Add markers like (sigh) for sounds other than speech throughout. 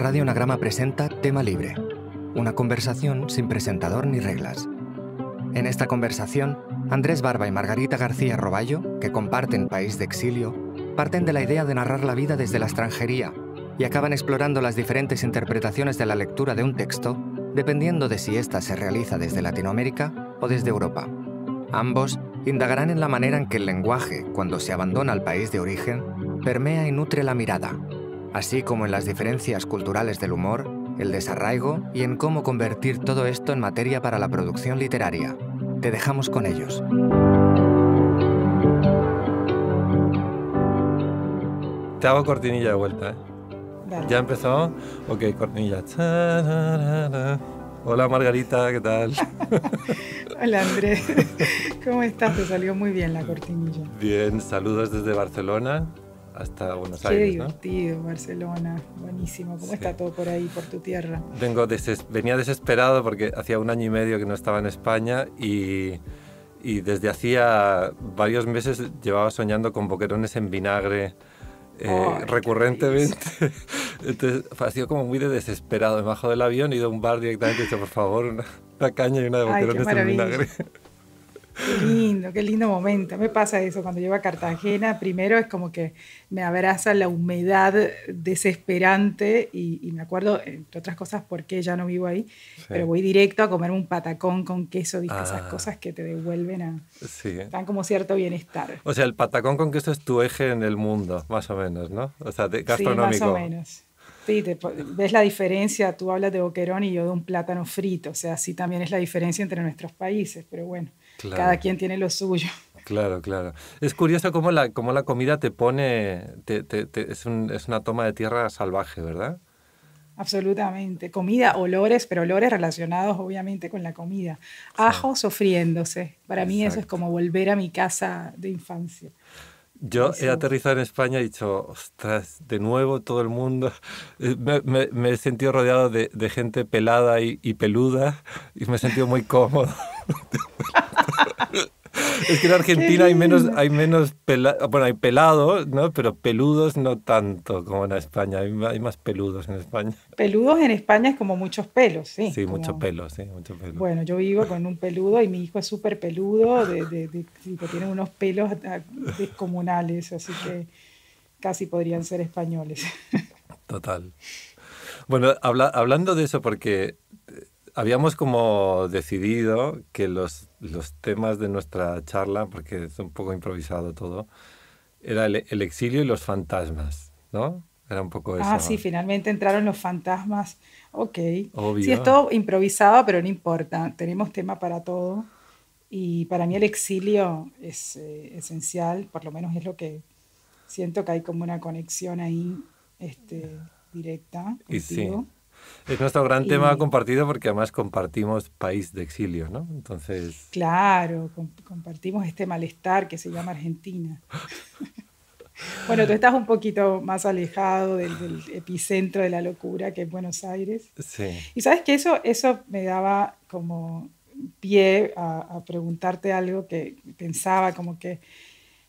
Radio Anagrama presenta Tema Libre, una conversación sin presentador ni reglas. En esta conversación, Andrés Barba y Margarita García Roballo, que comparten País de Exilio, parten de la idea de narrar la vida desde la extranjería y acaban explorando las diferentes interpretaciones de la lectura de un texto, dependiendo de si ésta se realiza desde Latinoamérica o desde Europa. Ambos indagarán en la manera en que el lenguaje, cuando se abandona al país de origen, permea y nutre la mirada, así como en las diferencias culturales del humor, el desarraigo y en cómo convertir todo esto en materia para la producción literaria. Te dejamos con ellos. Te hago cortinilla de vuelta, ¿eh? ¿Ya empezó? Ok, cortinilla. Hola Margarita, ¿qué tal? (laughs) Hola Andrés, ¿cómo estás? Te salió muy bien la cortinilla. Bien, saludos desde Barcelona hasta Buenos Qué Aires. divertido, Barcelona, buenísimo. ¿Cómo está todo por ahí, por tu tierra? Vengo venía desesperado porque hacía un año y medio que no estaba en España y, y desde hacía varios meses llevaba soñando con boquerones en vinagre. Eh, recurrentemente. (laughs) Entonces, ha sido como muy de desesperado. Me bajo del avión, he ido a un bar directamente y he dicho, por favor, una, caña y una de boquerones en vinagre. Qué lindo, qué lindo momento. Me pasa eso cuando llego a Cartagena. Primero es como que me abraza la humedad desesperante y, me acuerdo, entre otras cosas, por qué ya no vivo ahí, pero voy directo a comer un patacón con queso, ¿viste? esas ah. cosas que te devuelven a... Sí. como cierto bienestar. O sea, el patacón con queso es tu eje en el mundo, más o menos, ¿no? O sea, gastronómico. Sí, más o menos. Sí, ves la diferencia, tú hablas de boquerón y yo de un plátano frito, o sea, sí también es la diferencia entre nuestros países, pero bueno. Cada quien tiene lo suyo. (laughs) Claro, claro. Es curioso cómo la, la comida te pone, es, una toma de tierra salvaje, ¿verdad? Absolutamente. Comida, olores, pero olores relacionados obviamente con la comida. Ajo sofriéndose. Para mí eso es como volver a mi casa de infancia. Yo he aterrizado en España y he dicho, ostras, de nuevo todo el mundo. (laughs) Eh, me, me, he sentido rodeado de, gente pelada y, y, peluda y me he sentido muy cómodo. (laughs) Es que en Argentina hay menos, hay menos bueno, hay pelados, ¿no? Pero peludos no tanto como en España. Hay, más peludos en España. Peludos en España es como muchos pelos, sí. Sí, muchos pelos, sí, muchos pelos Bueno, yo vivo con un peludo y mi hijo es súper peludo, de, tiene unos pelos ah, descomunales, así que casi podrían ser españoles. Total. Bueno, hablando de eso, porque habíamos como decidido que los, los temas de nuestra charla, porque es un poco improvisado todo, era el, exilio y los fantasmas, ¿no? Era un poco ah, eso. Ah, sí, finalmente entraron los fantasmas. Ok. Obvio. Sí, es todo improvisado, pero no importa. Tenemos tema para todo. Y para mí el exilio es eh, esencial, por lo menos es lo que siento que hay como una conexión ahí este, directa. Contigo. sí es nuestro gran tema compartido porque además compartimos país de exilio, ¿no? Entonces. Claro, compartimos este malestar que se llama Argentina. (laughs) bueno, tú estás un poquito más alejado del, epicentro de la locura que es Buenos Aires. Sí. Y sabes que eso, eso me daba como pie a, preguntarte algo que pensaba como que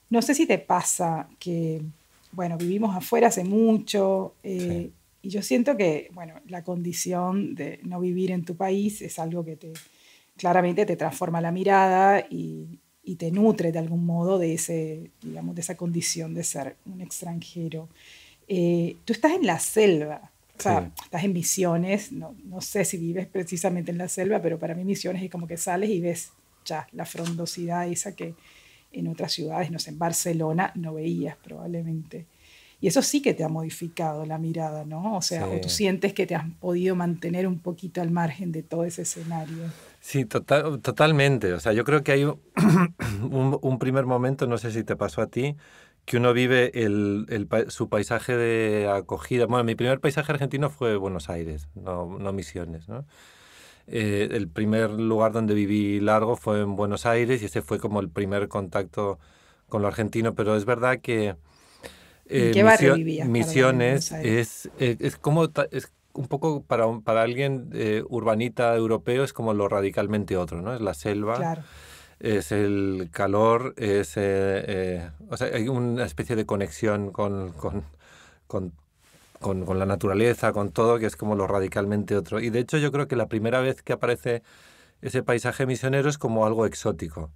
no sé si te pasa que, bueno, vivimos afuera hace mucho, eh, y yo siento que, bueno, la condición de no vivir en tu país es algo que te, claramente te transforma la mirada y, te nutre de algún modo de, ese, digamos, de esa condición de ser un extranjero. Eh, tú estás en la selva, o sea, estás en misiones, no, no, sé si vives precisamente en la selva, pero para mí misiones es como que sales y ves ya la frondosidad esa que en otras ciudades, no sé, en Barcelona no veías probablemente. Y eso sí que te ha modificado la mirada, ¿no? O sea, o tú sientes que te has podido mantener un poquito al margen de todo ese escenario. Sí, total, totalmente. O sea, yo creo que hay un, (clears throat) primer momento, no sé si te pasó a ti, que uno vive su paisaje de acogida. Bueno, mi primer paisaje argentino fue Buenos Aires, no, Misiones, ¿no? Eh, el primer lugar donde viví largo fue en Buenos Aires y ese fue como el primer contacto con lo argentino, pero es verdad que qué eh, barrio Misiones es, como un poco para, alguien eh, urbanita europeo es como lo radicalmente otro, ¿no? Es la selva. Es el calor, es. Eh, hay una especie de conexión con, la naturaleza, con todo, que es como lo radicalmente otro. Y de hecho yo creo que la primera vez que aparece ese paisaje misionero es como algo exótico.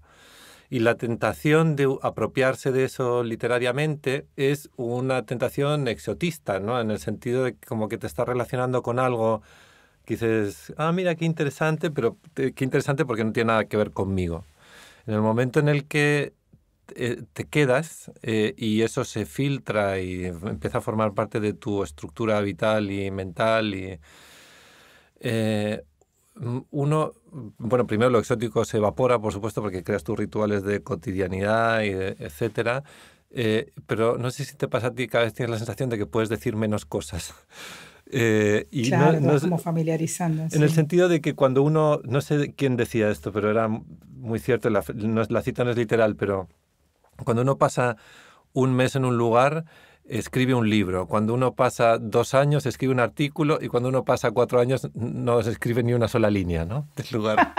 Y la tentación de apropiarse de eso literariamente es una tentación exotista, ¿no? En el sentido de que como que te estás relacionando con algo que dices, ah, mira, qué interesante, pero qué interesante porque no tiene nada que ver conmigo. En el momento en el que eh, te quedas eh, y eso se filtra y empieza a formar parte de tu estructura vital y mental y... Eh, Mm, uno, mm, bueno, primero lo exótico se evapora, por supuesto, porque creas tus rituales de cotidianidad, y etcétera. Eh, pero no sé si te pasa a ti, cada vez tienes la sensación de que puedes decir menos cosas. (laughs) Eh, y claro, no, como familiarizando. En el sentido de que cuando uno, no sé quién decía esto, pero era muy cierto, la, la cita no es literal, pero cuando uno pasa un mes en un lugar, escribe un libro, cuando uno pasa dos años escribe un artículo y cuando uno pasa cuatro años no se escribe ni una sola línea, ¿no? (laughs) Del lugar.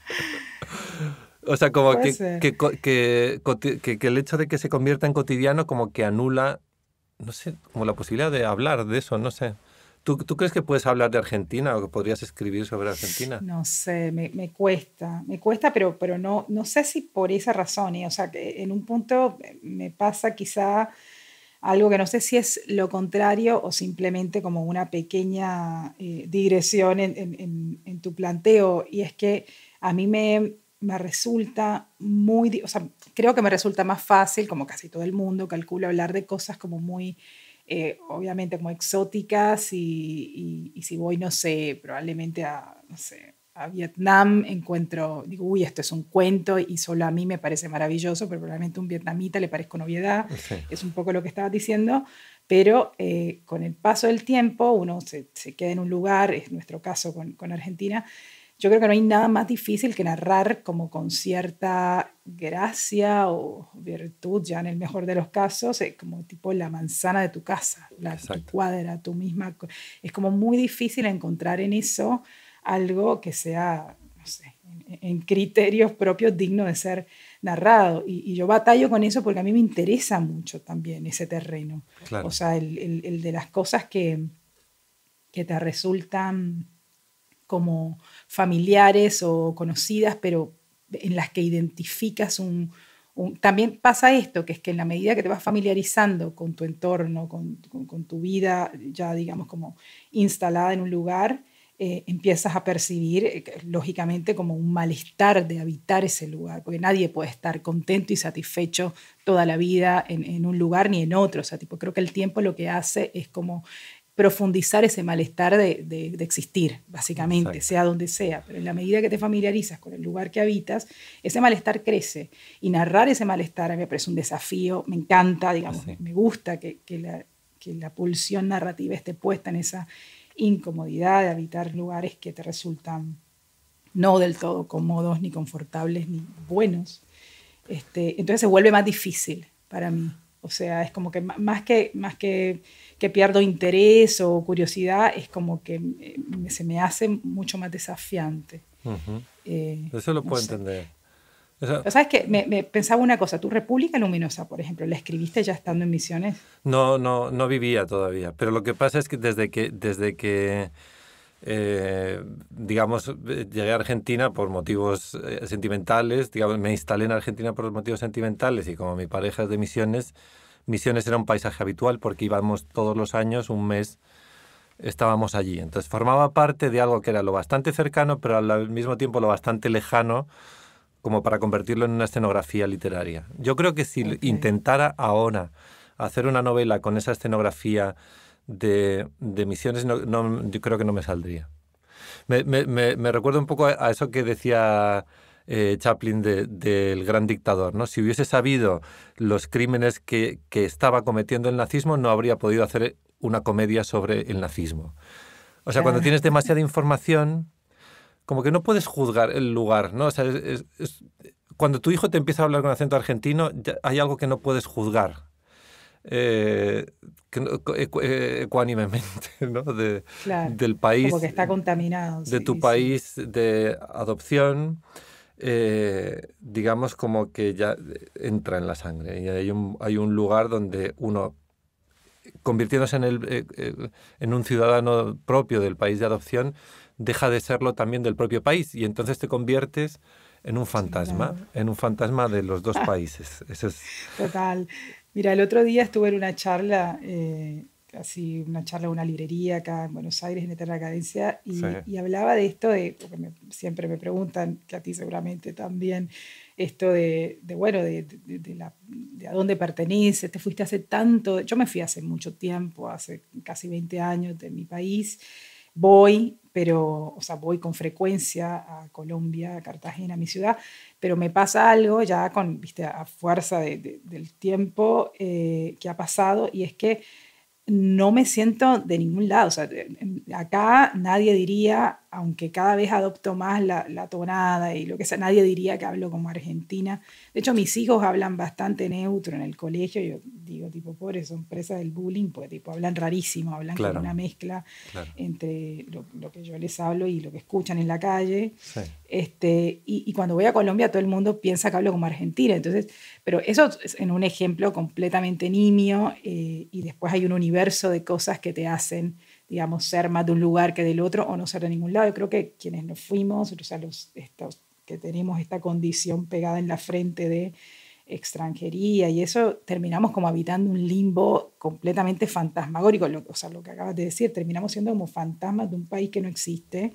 (laughs) o sea, como que que, el hecho de que se convierta en cotidiano como que anula, no sé, como la posibilidad de hablar de eso, no sé. ¿Tú, crees que puedes hablar de Argentina o que podrías escribir sobre Argentina? No sé, me, cuesta, me cuesta, pero, pero no, no sé si por esa razón. o sea, que en un punto me pasa quizá algo que no sé si es lo contrario o simplemente como una pequeña eh, digresión en, tu planteo, y es que a mí me, resulta muy, o sea, creo que me resulta más fácil, como casi todo el mundo, calculo hablar de cosas como muy... Eh, obviamente como exóticas y, y, si voy, no sé, probablemente a, no sé, a Vietnam, encuentro, digo, uy, esto es un cuento y solo a mí me parece maravilloso, pero probablemente a un vietnamita le parezca novedad, es un poco lo que estaba diciendo, pero eh, con el paso del tiempo uno se, queda en un lugar, es nuestro caso con, Argentina, yo creo que no hay nada más difícil que narrar como con cierta gracia o virtud, ya en el mejor de los casos, como tipo la manzana de tu casa, la tu cuadra, tu misma. Es como muy difícil encontrar en eso algo que sea, no sé, en, criterios propios digno de ser narrado. Y, yo batallo con eso porque a mí me interesa mucho también ese terreno. O sea, el, el, de las cosas que, que te resultan como familiares o conocidas, pero en las que identificas un, También pasa esto, que es que en la medida que te vas familiarizando con tu entorno, con, con, con tu vida ya, digamos, como instalada en un lugar, eh, empiezas a percibir, eh, lógicamente, como un malestar de habitar ese lugar, porque nadie puede estar contento y satisfecho toda la vida en, un lugar ni en otro. O sea, tipo, creo que el tiempo lo que hace es como profundizar ese malestar de, existir, básicamente, sea donde sea. Pero en la medida que te familiarizas con el lugar que habitas, ese malestar crece. Y narrar ese malestar a mí me parece un desafío, me encanta, digamos, me gusta que la pulsión narrativa esté puesta en esa incomodidad de habitar lugares que te resultan no del todo cómodos, ni confortables, ni buenos. Este, entonces se vuelve más difícil para mí. O sea, es como que más que, más que, pierdo interés o curiosidad, es como que eh, se me hace mucho más desafiante. Eh, Eso lo puedo entender. ¿Sabes que me, pensaba una cosa, tu República Luminosa, por ejemplo, ¿la escribiste ya estando en Misiones? No, no, no vivía todavía, pero lo que pasa es que desde que, desde que eh, digamos, llegué a Argentina por motivos eh, sentimentales, digamos, me instalé en Argentina por motivos sentimentales y como mi pareja es de Misiones, Misiones era un paisaje habitual porque íbamos todos los años, un mes estábamos allí. Entonces formaba parte de algo que era lo bastante cercano, pero al mismo tiempo lo bastante lejano como para convertirlo en una escenografía literaria. Yo creo que si intentara ahora hacer una novela con esa escenografía de, misiones, no, yo creo que no me saldría. Me, recuerdo un poco a, eso que decía eh, Chaplin del gran dictador. ¿no? Si hubiese sabido los crímenes que, que estaba cometiendo el nazismo, no habría podido hacer una comedia sobre el nazismo. O sea, cuando tienes demasiada información, como que no puedes juzgar el lugar, ¿no? O sea, cuando tu hijo te empieza a hablar con acento argentino, hay algo que no puedes juzgar. Eh, eh, eh, ecuánimemente, (laughs) ¿no? del país. Como que está contaminado. De tu país de adopción, digamos como que ya entra en la sangre. Y hay un, lugar donde uno, convirtiéndose en, en un ciudadano propio del país de adopción, deja de serlo también del propio país y entonces te conviertes en un fantasma, en un fantasma de los dos (laughs) países. Eso es... Total. Mira, el otro día estuve en una charla, casi eh, así una charla en una librería acá en Buenos Aires, en Eterna Cadencia, y, hablaba de esto, de, porque siempre me preguntan, que a ti seguramente también, esto de, bueno, de, de a dónde perteneces, te fuiste hace tanto, yo me fui hace mucho tiempo, hace casi 20 años de mi país, voy, pero, o sea, voy con frecuencia a Colombia, a Cartagena, a mi ciudad, pero me pasa algo ya con, viste, a fuerza del tiempo eh, que ha pasado y es que no me siento de ningún lado. acá nadie diría, aunque cada vez adopto más la, tonada y lo que sea, nadie diría que hablo como argentina. De hecho, mis hijos hablan bastante neutro en el colegio. Yo digo, tipo, pobres, son presas del bullying, porque tipo, hablan rarísimo, hablan con una mezcla entre lo, que yo les hablo y lo que escuchan en la calle. Este, y, cuando voy a Colombia, todo el mundo piensa que hablo como argentina. Entonces, pero eso es en un ejemplo completamente nimio eh, y después hay un universo de cosas que te hacen digamos, ser más de un lugar que del otro o no ser de ningún lado. Yo creo que quienes nos fuimos, o sea, los estos, que tenemos esta condición pegada en la frente de extranjería y eso, terminamos como habitando un limbo completamente fantasmagórico, o sea, lo que acabas de decir, terminamos siendo como fantasmas de un país que no existe,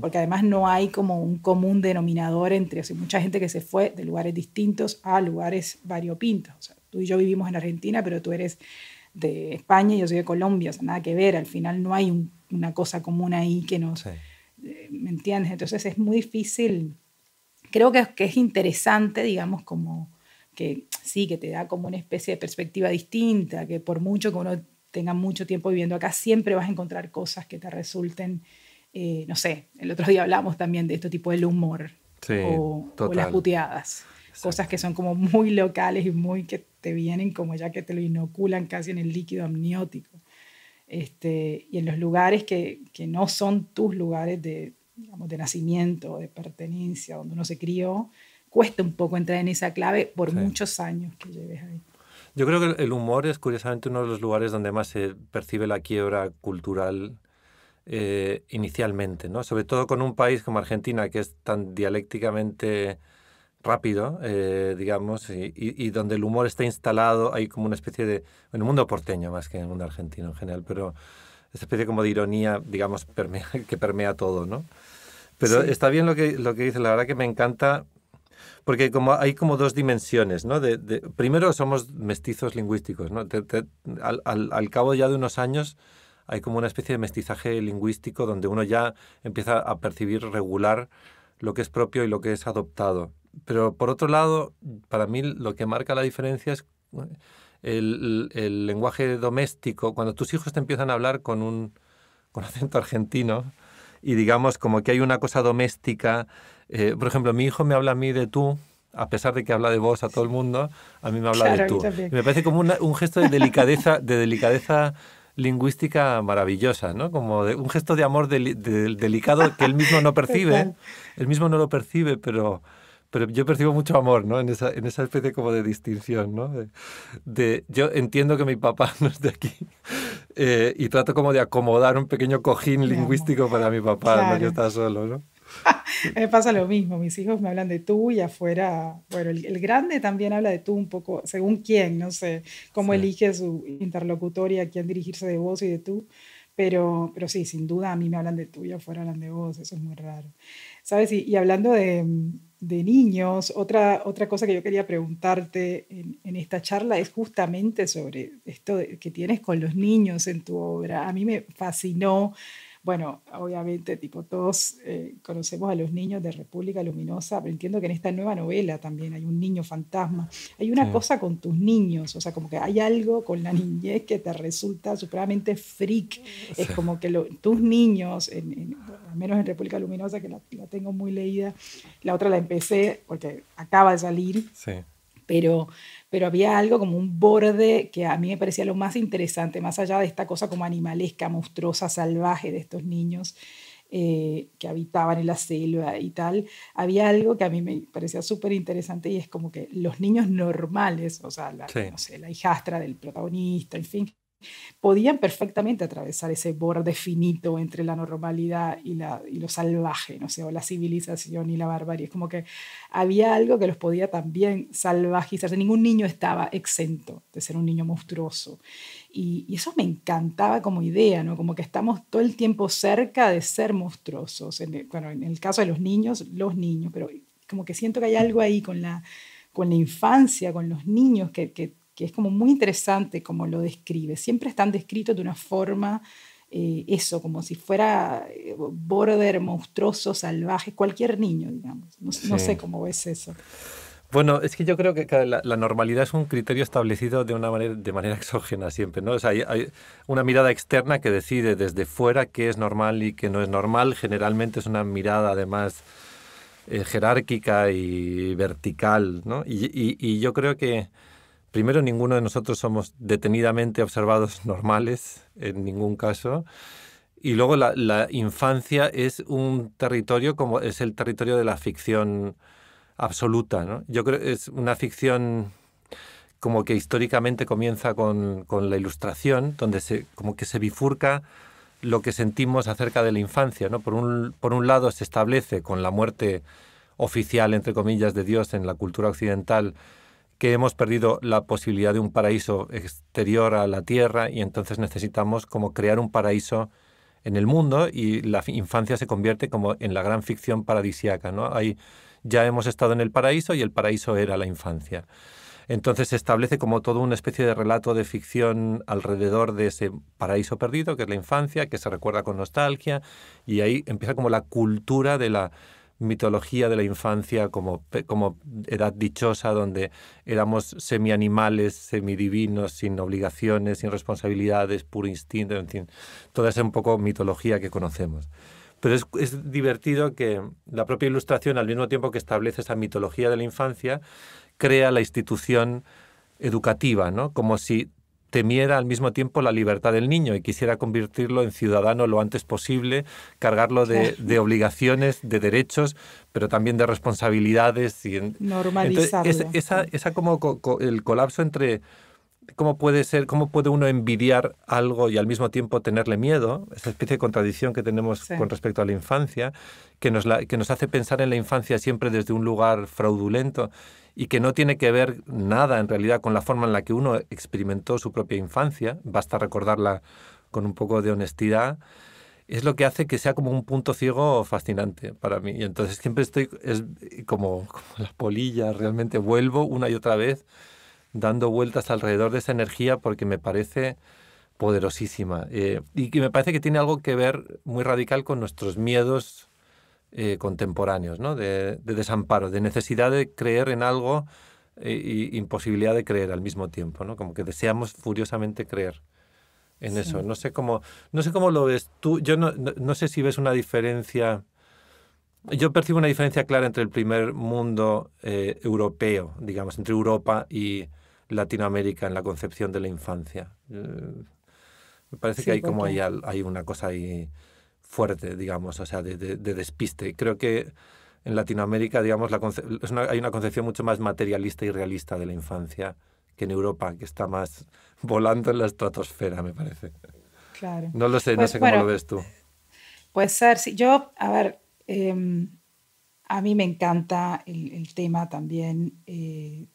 porque además no hay como un común denominador entre, o sea, mucha gente que se fue de lugares distintos a lugares variopintos, o sea, tú y yo vivimos en Argentina, pero tú eres de España y yo soy de Colombia, o sea, nada que ver, al final no hay una cosa común ahí que nos... Eh, ¿Me entiendes? Entonces es muy difícil, creo que, que es interesante, digamos, como que sí, que te da como una especie de perspectiva distinta, que por mucho que uno tenga mucho tiempo viviendo acá, siempre vas a encontrar cosas que te resulten, eh, no sé, el otro día hablamos también de este tipo del humor o, o las puteadas cosas que son como muy locales y muy que te vienen como ya que te lo inoculan casi en el líquido amniótico. Este, y en los lugares que, que no son tus lugares de, digamos, de nacimiento, de pertenencia, donde uno se crió, cuesta un poco entrar en esa clave por muchos años que lleves ahí. Yo creo que el humor es curiosamente uno de los lugares donde más se percibe la quiebra cultural eh, inicialmente, ¿no? Sobre todo con un país como Argentina, que es tan dialécticamente rápido, eh, digamos, y, donde el humor está instalado, hay como una especie de, en el mundo porteño más que en el mundo argentino en general, pero esa especie como de ironía, digamos, (laughs) que permea todo, ¿no? Pero está bien lo que, lo que dice, la verdad que me encanta, porque como hay como dos dimensiones, ¿no? De, primero somos mestizos lingüísticos, ¿no? al, al, al cabo ya de unos años hay como una especie de mestizaje lingüístico donde uno ya empieza a percibir regular lo que es propio y lo que es adoptado pero por otro lado, para mí lo que marca la diferencia es el, el lenguaje doméstico. Cuando tus hijos te empiezan a hablar con un con acento argentino y digamos como que hay una cosa doméstica. Eh, por ejemplo, mi hijo me habla a mí de tú, a pesar de que habla de vos a todo el mundo, a mí me habla de tú. Y me parece como un gesto de delicadeza, de delicadeza lingüística maravillosa, ¿no? Como de, un gesto de amor delicado que él mismo no percibe, él mismo no lo percibe, pero pero yo percibo mucho amor, ¿no? En esa, en esa especie como de distinción, ¿no? De, yo entiendo que mi papá (laughs) no es de aquí eh, y trato como de acomodar un pequeño cojín lingüístico para mi papá, ¿no? Que está solo, ¿no? (laughs) me pasa lo mismo, mis hijos me hablan de tú y afuera, bueno, el, grande también habla de tú un poco, según quién, no sé, cómo elige su interlocutor y a quién dirigirse de vos y de tú, pero, pero sí, sin duda a mí me hablan de tú y afuera hablan de vos, eso es muy raro. ¿Sabes? y hablando de, de niños. Otra, otra cosa que yo quería preguntarte en, esta charla es justamente sobre esto que tienes con los niños en tu obra. A mí me fascinó, bueno, obviamente, tipo, todos eh, conocemos a los niños de República Luminosa, pero entiendo que en esta nueva novela también hay un niño fantasma. Hay una cosa con tus niños, o sea, como que hay algo con la niñez que te resulta supremamente freak. Es como que tus niños, en, menos en República Luminosa, que la, tengo muy leída. La otra la empecé porque acaba de salir. Pero, pero había algo como un borde que a mí me parecía lo más interesante, más allá de esta cosa como animalesca, monstruosa, salvaje de estos niños. Eh, que habitaban en la selva y tal, había algo que a mí me parecía súper interesante y es como que los niños normales, o sea, la, la hijastra del protagonista, en fin, podían perfectamente atravesar ese borde finito entre la normalidad y, la, y lo salvaje, no sea, o la civilización y la barbarie. Es como que había algo que los podía también salvajizar. Ningún niño estaba exento de ser un niño monstruoso. Y, eso me encantaba como idea, ¿no? Como que estamos todo el tiempo cerca de ser monstruosos. En bueno, en el caso de los niños, los niños, pero como que siento que hay algo ahí con la con la infancia, con los niños, que, que es como muy interesante como lo describe. Siempre están descritos de una forma, eh, eso, como si fuera eh, border, monstruoso, salvaje, cualquier niño, digamos. No, sé cómo ves eso. Bueno, es que yo creo que la, normalidad es un criterio establecido de una manera, de manera exógena siempre, ¿no? hay, una mirada externa que decide desde fuera qué es normal y qué no es normal. Generalmente es una mirada, además, eh, jerárquica y vertical, ¿no? y yo creo que Primero, ninguno de nosotros somos detenidamente observados (laughs) normales, en ningún caso. Y luego la, infancia es un territorio como es el territorio de la ficción absoluta. Yo creo es una ficción como que históricamente comienza con, con, la ilustración, donde se, como que se bifurca lo que sentimos acerca de la infancia. ¿no? Por, un, por un lado se establece con la muerte oficial, entre comillas, de Dios en la cultura occidental, que hemos perdido la posibilidad de un paraíso exterior a la Tierra y entonces necesitamos como crear un paraíso en el mundo y la infancia se convierte como en la gran ficción paradisiaca, ¿no? Ahí ya hemos estado en el paraíso y el paraíso era la infancia. Entonces se establece como todo una especie de relato de ficción alrededor de ese paraíso perdido, que es la infancia, que se recuerda con nostalgia, y ahí empieza como la cultura de la, mitología de la infancia como, como edad dichosa, donde éramos semi-animales, semidivinos, sin obligaciones, sin responsabilidades, puro instinto, en fin, toda esa un poco mitología que conocemos. Pero es, es divertido que la propia ilustración, al mismo tiempo que establece esa mitología de la infancia, crea la institución educativa, ¿no? Como si temiera al mismo tiempo la libertad del niño y quisiera convertirlo en ciudadano lo antes posible, cargarlo de, obligaciones, de derechos, pero también de responsabilidades. Y en, Normalizarlo. esa, como el colapso entre cómo puede ser, cómo puede uno envidiar algo y al mismo tiempo tenerle miedo, esa especie de contradicción que tenemos con respecto a la infancia, que nos, hace pensar en la infancia siempre desde un lugar fraudulento y que no tiene que ver nada en realidad con la forma en la que uno experimentó su propia infancia, basta recordarla con un poco de honestidad es lo que hace que sea como un punto ciego fascinante para mí. Y entonces siempre estoy es como, como las polillas, realmente vuelvo una y otra vez dando vueltas alrededor de esa energía porque me parece poderosísima eh, y que me parece que tiene algo que ver muy radical con nuestros miedos eh, contemporáneos, ¿no? de, desamparo, de necesidad de creer en algo e, imposibilidad de creer al mismo tiempo, ¿no? como que deseamos furiosamente creer en eso. No sé cómo, no sé cómo lo ves tú. Yo no, no, sé si ves una diferencia. Yo percibo una diferencia clara entre el primer mundo europeo, digamos, entre Europa y, Latinoamérica en la concepción de la infancia. Eh, me parece que hay como hay, hay, una cosa ahí fuerte, digamos, o sea, de, de, despiste. Creo que en Latinoamérica, digamos, hay una concepción mucho más materialista y realista de la infancia que en Europa, que está más (laughs) volando en la estratosfera, me parece. No lo sé, no pues sé cómo lo ves tú. Puede ser, sí. Yo, a ver, em, a mí me encanta el, tema también eh,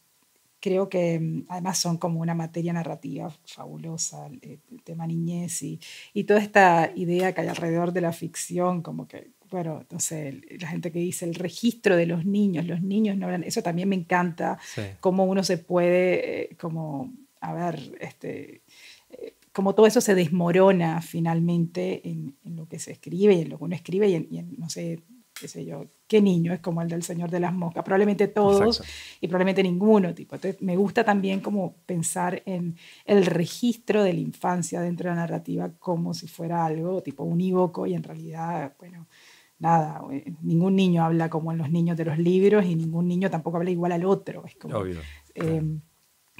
creo que mm, además son como una materia narrativa fabulosa, eh, el, tema niñez y, y toda esta idea que hay alrededor de la ficción, como que bueno, entonces la gente que dice el registro de los niños, los niños no eso también me encanta, cómo uno se puede, eh, como, a ver, este, eh, como todo eso se desmorona finalmente en, lo que se escribe, y en lo que uno escribe y y en no sé, qué sé yo, qué niño es como el del Señor de las Moscas, probablemente todos y probablemente ninguno tipo. Entonces, me gusta también como pensar en el registro de la infancia dentro de la narrativa como si fuera algo tipo unívoco y en realidad, bueno, nada, eh, ningún niño habla como en los niños de los libros y ningún niño tampoco habla igual al otro. Es como, Obvio. Em,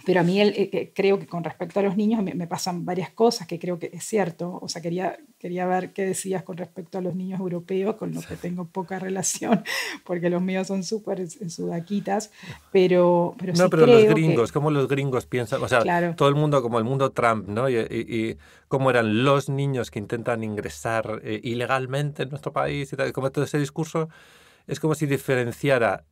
pero a mí eh, eh, creo que con respecto a los niños me, pasan varias cosas que creo que es cierto. O sea, quería, quería ver qué decías con respecto a los niños europeos, con los que tengo poca relación, (laughs) porque los míos son súper sudaquitas. Pero, pero No, pero los gringos, ¿cómo los gringos piensan? O sea, todo el mundo, como el mundo Trump, ¿no? Y, cómo eran los niños que intentan ingresar eh, ilegalmente en nuestro país y tal, como todo ese discurso. Es como si diferenciara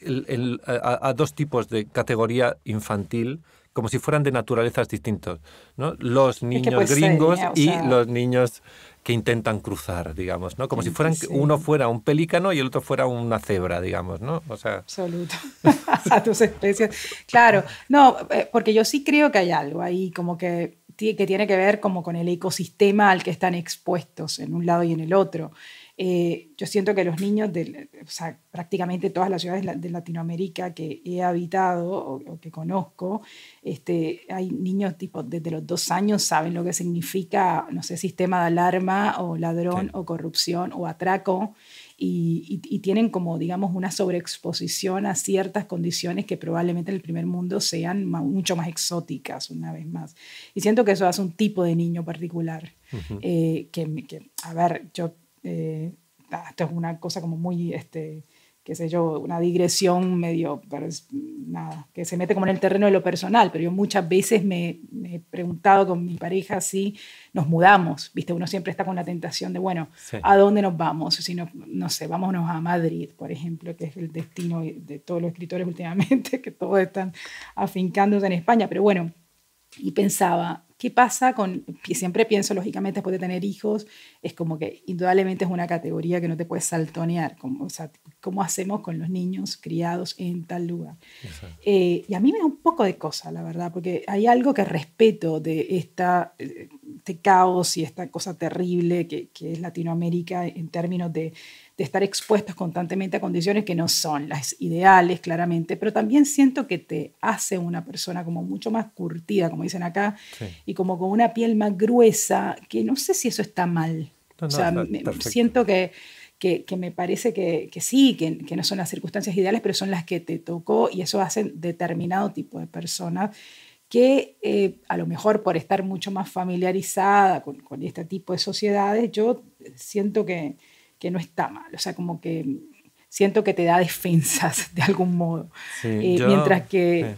el, a, dos tipos de categoría infantil como si fueran de naturalezas distintos, ¿no? Los niños gringos ¿eh? y los niños que intentan cruzar, digamos, ¿no? Como si fueran uno fuera un pelícano y el otro fuera una cebra, digamos, ¿no? O sea, absoluto. (laughs) a tus especies. Claro. No, eh, porque yo sí creo que hay algo ahí como que que tiene que ver como con el ecosistema al que están expuestos en un lado y en el otro. Eh, yo siento que los niños de prácticamente todas las ciudades de Latinoamérica que he habitado o, que conozco, este, hay niños tipo desde los dos años saben lo que significa, no sé, sistema de alarma o ladrón o corrupción o atraco. Y, tienen como, digamos, una sobreexposición a ciertas condiciones que probablemente en el primer mundo sean mucho más exóticas, una vez más. Y siento que eso hace un tipo de niño particular, eh, que, que, a ver, yo eh, esto es una cosa como muy, este, qué sé yo, una digresión medio, nada, que se mete como en el terreno de lo personal, pero yo muchas veces me, he preguntado con mi pareja si nos mudamos, viste, uno siempre está con la tentación de, bueno, ¿a dónde nos vamos? Si no, no sé, vámonos a Madrid, por ejemplo, que es el destino de todos los escritores (laughs) últimamente, que todos están afincándose en España, pero bueno, y pensaba, ¿Qué pasa con, siempre pienso lógicamente después de tener hijos, es como que indudablemente es una categoría que no te puedes saltonear, como, cómo hacemos con los niños criados en tal lugar. Eh, y a mí me da un poco de cosa, la verdad, porque hay algo que respeto de esta eh, este caos y esta cosa terrible que, es Latinoamérica en términos de, estar expuestos constantemente a condiciones que no son las ideales, claramente, pero también siento que te hace una persona como mucho más curtida, como dicen acá, y como con una piel más gruesa, que no sé si eso está mal. siento que, me parece que, sí, que, que no son las circunstancias ideales, pero son las que te tocó y eso hacen determinado tipo de personas que eh, a lo mejor por estar mucho más familiarizada con, este tipo de sociedades, yo siento que, no está mal, o sea, como que siento que te da (laughs) defensas de algún modo, eh, mientras que...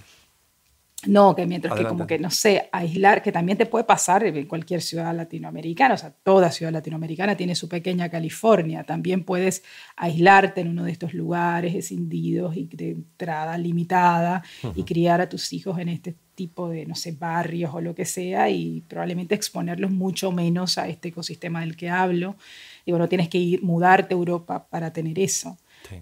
No, que mientras que como que, no sé, aislar, que también te puede pasar en cualquier ciudad latinoamericana, o sea, toda ciudad latinoamericana tiene su pequeña California, también puedes aislarte en uno de estos lugares escindidos y de entrada limitada y criar a tus hijos en este tipo de, no sé, barrios o lo que sea y probablemente exponerlos mucho menos a este ecosistema del que hablo. Y bueno, tienes que ir, mudarte a Europa para tener eso.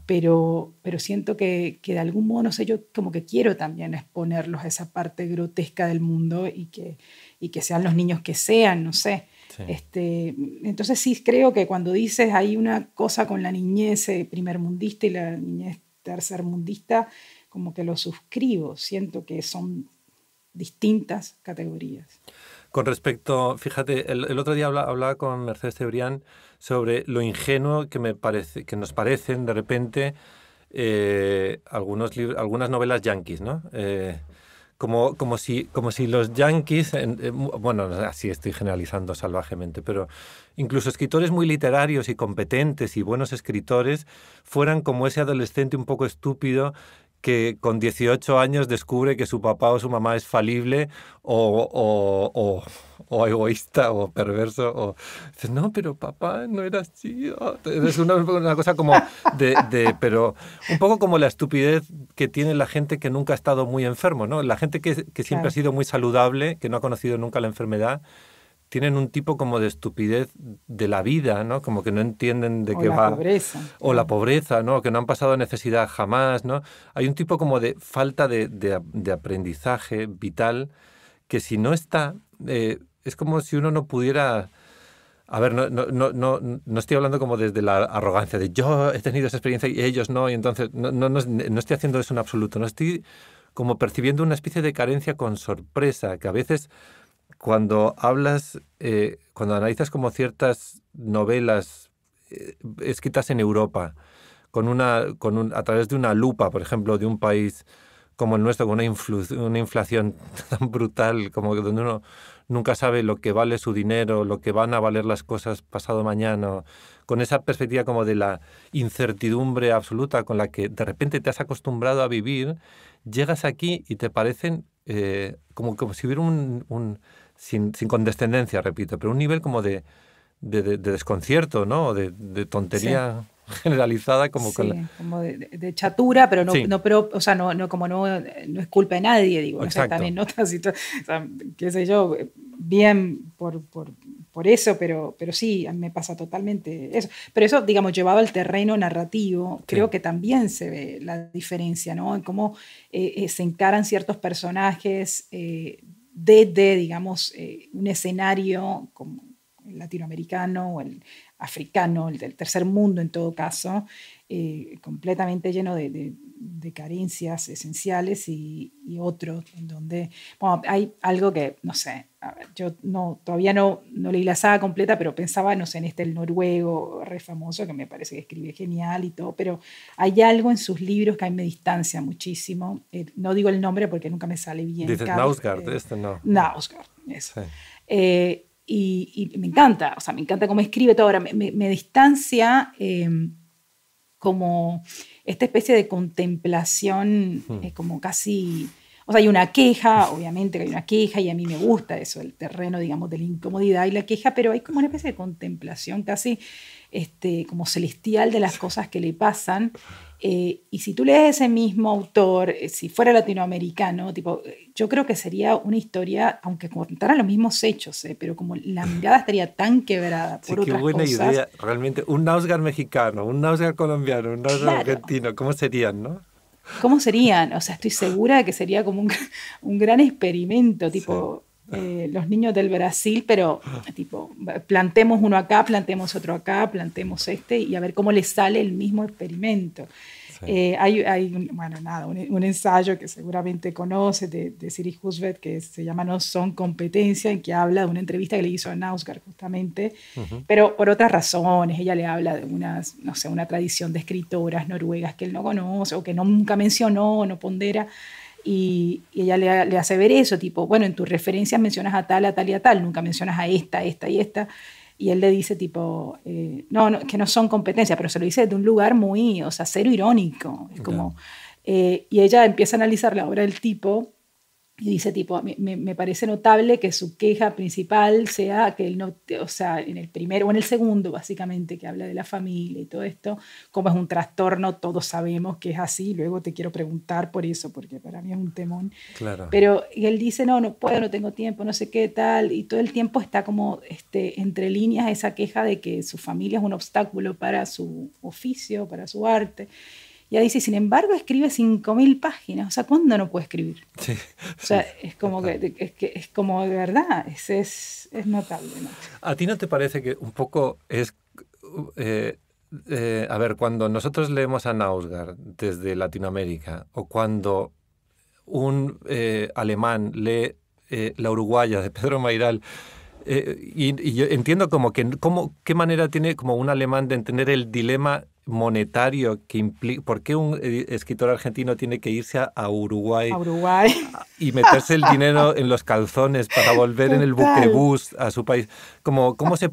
Pero, pero siento que, que, de algún modo, no sé, yo como que quiero también exponerlos a esa parte grotesca del mundo y que, que sean los niños que sean, no sé. Este, entonces sí creo que cuando dices hay una cosa con la niñez eh, primermundista y la niñez tercermundista, como que lo suscribo, siento que son distintas categorías. Con respecto, fíjate, el, otro día hablaba, con Mercedes Cebrián sobre lo ingenuo que, me parece, que nos parecen de repente eh, algunos algunas novelas yanquis, ¿no? Eh, como, como, si, como si los yanquis, eh, bueno, así estoy generalizando salvajemente, pero incluso escritores muy literarios y competentes y buenos escritores fueran como ese adolescente un poco estúpido que con 18 años descubre que su papá o su mamá es falible o, o, egoísta o perverso. O... Dices, no, pero papá no era así. Es una, cosa como de, de, Pero un poco como la estupidez que tiene la gente que nunca ha estado muy enfermo, ¿no? La gente que, que siempre ha sido muy saludable, que no ha conocido nunca la enfermedad tienen un tipo como de estupidez de la vida, ¿no? Como que no entienden de o qué la va. Pobreza. O la pobreza, ¿no? Que no han pasado necesidad jamás, ¿no? Hay un tipo como de falta de, aprendizaje vital que si no está, eh, es como si uno no pudiera... A ver, no, no, no, no, estoy hablando como desde la arrogancia de yo he tenido esa experiencia y ellos no, y entonces no, no, no estoy haciendo eso en absoluto, no estoy como percibiendo una especie de carencia con sorpresa, que a veces cuando hablas, eh, cuando analizas como ciertas novelas eh, escritas en Europa, con una, con un, a través de una lupa, por ejemplo, de un país como el nuestro, con una, una inflación (laughs) tan brutal, como que donde uno nunca sabe lo que vale su dinero, lo que van a valer las cosas pasado mañana, con esa perspectiva como de la incertidumbre absoluta con la que de repente te has acostumbrado a vivir, llegas aquí y te parecen eh, como, como si hubiera un sin, condescendencia, repito, pero un nivel como de, desconcierto, ¿no? De, tontería. (laughs) generalizada como sí, como de, chatura pero no, no pero o sea no, no como no, no es culpa de nadie digo (laughs) o sea, también notas qué sé yo bien por, por, por, eso pero pero sí me pasa totalmente eso pero eso digamos llevado al terreno narrativo creo que también se ve la diferencia no en cómo eh, eh, se encaran ciertos personajes eh, desde, digamos, eh, un escenario como el latinoamericano o el africano, el del tercer mundo en todo caso, eh, completamente lleno de, de carencias esenciales y, otros otro en donde bueno, hay algo que, no sé, yo no, todavía no, no leí la saga completa, pero pensaba, no sé, en este el noruego re famoso, que me parece que escribe genial y todo, pero hay algo en sus libros que a mí me distancia muchísimo. Eh, no digo el nombre porque nunca me sale bien. dice Nausgard, eh, este no. Nausgard, eso. Eh, y, me encanta, o sea, me encanta cómo escribe todo. Ahora me, me, me distancia como esta especie de contemplación hmm. es eh, como casi... O sea, hay una queja, obviamente hay una queja y a mí me gusta eso, el terreno, digamos, de la incomodidad y la queja, pero hay como una especie de contemplación casi este, como celestial de las cosas que le pasan eh, y si tú lees ese mismo autor, eh, si fuera latinoamericano, tipo, yo creo que sería una historia, aunque contara los mismos hechos, eh, pero como la (laughs) mirada estaría tan quebrada por sí, qué buena idea, realmente. Un náusgar mexicano, un náusgar colombiano, un náusgar argentino, ¿cómo serían, no? ¿Cómo serían? O sea, estoy segura de que sería como un, (laughs) gran experimento, tipo, eh, los niños del Brasil, pero tipo, plantemos uno acá, plantemos otro acá, plantemos este y a ver cómo le sale el mismo experimento. Eh, hay, hay un, bueno, nada, un, ensayo que seguramente conoce de, de Siri que se llama No son competencia, en que habla de una entrevista que le hizo a Nausgar justamente, pero por otras razones. Ella le habla de unas, no sé, una tradición de escritoras noruegas que él no conoce o que nunca mencionó, no pondera y, ella le, hace ver eso, tipo, bueno, en tus referencias mencionas a tal, a tal y a tal, nunca mencionas a esta, esta y esta. Y él le dice tipo, eh, no, que no son competencias, pero se lo dice de un lugar muy, o sea, cero irónico. como, eh, y ella empieza a analizar la obra del tipo y dice tipo, me, me, parece notable que su queja principal sea que él no, o sea, en el primero o en el segundo, básicamente, que habla de la familia y todo esto, como es un trastorno, todos sabemos que es así, luego te quiero preguntar por eso, porque para mí es un temón. Claro. Pero él dice, no, no puedo, no tengo tiempo, no sé qué tal, y todo el tiempo está como este, entre líneas esa queja de que su familia es un obstáculo para su oficio, para su arte. Y dice, sin embargo, escribe 5.000 páginas. O sea, ¿cuándo no puede escribir? Sí. O sea, es como, que, es, como de verdad, es, es, notable. ¿A ti no te parece que un poco es... Eh, eh, a ver, cuando nosotros leemos a Nausgard desde Latinoamérica o cuando un eh, alemán lee La Uruguaya de Pedro Mairal, y, yo entiendo como que como, qué manera tiene como un alemán de entender el dilema monetario que implica, ¿por qué un eh, escritor argentino tiene que irse a, Uruguay, y meterse el dinero (laughs) en los calzones para volver en el buquebús a su país? Como, ¿Cómo se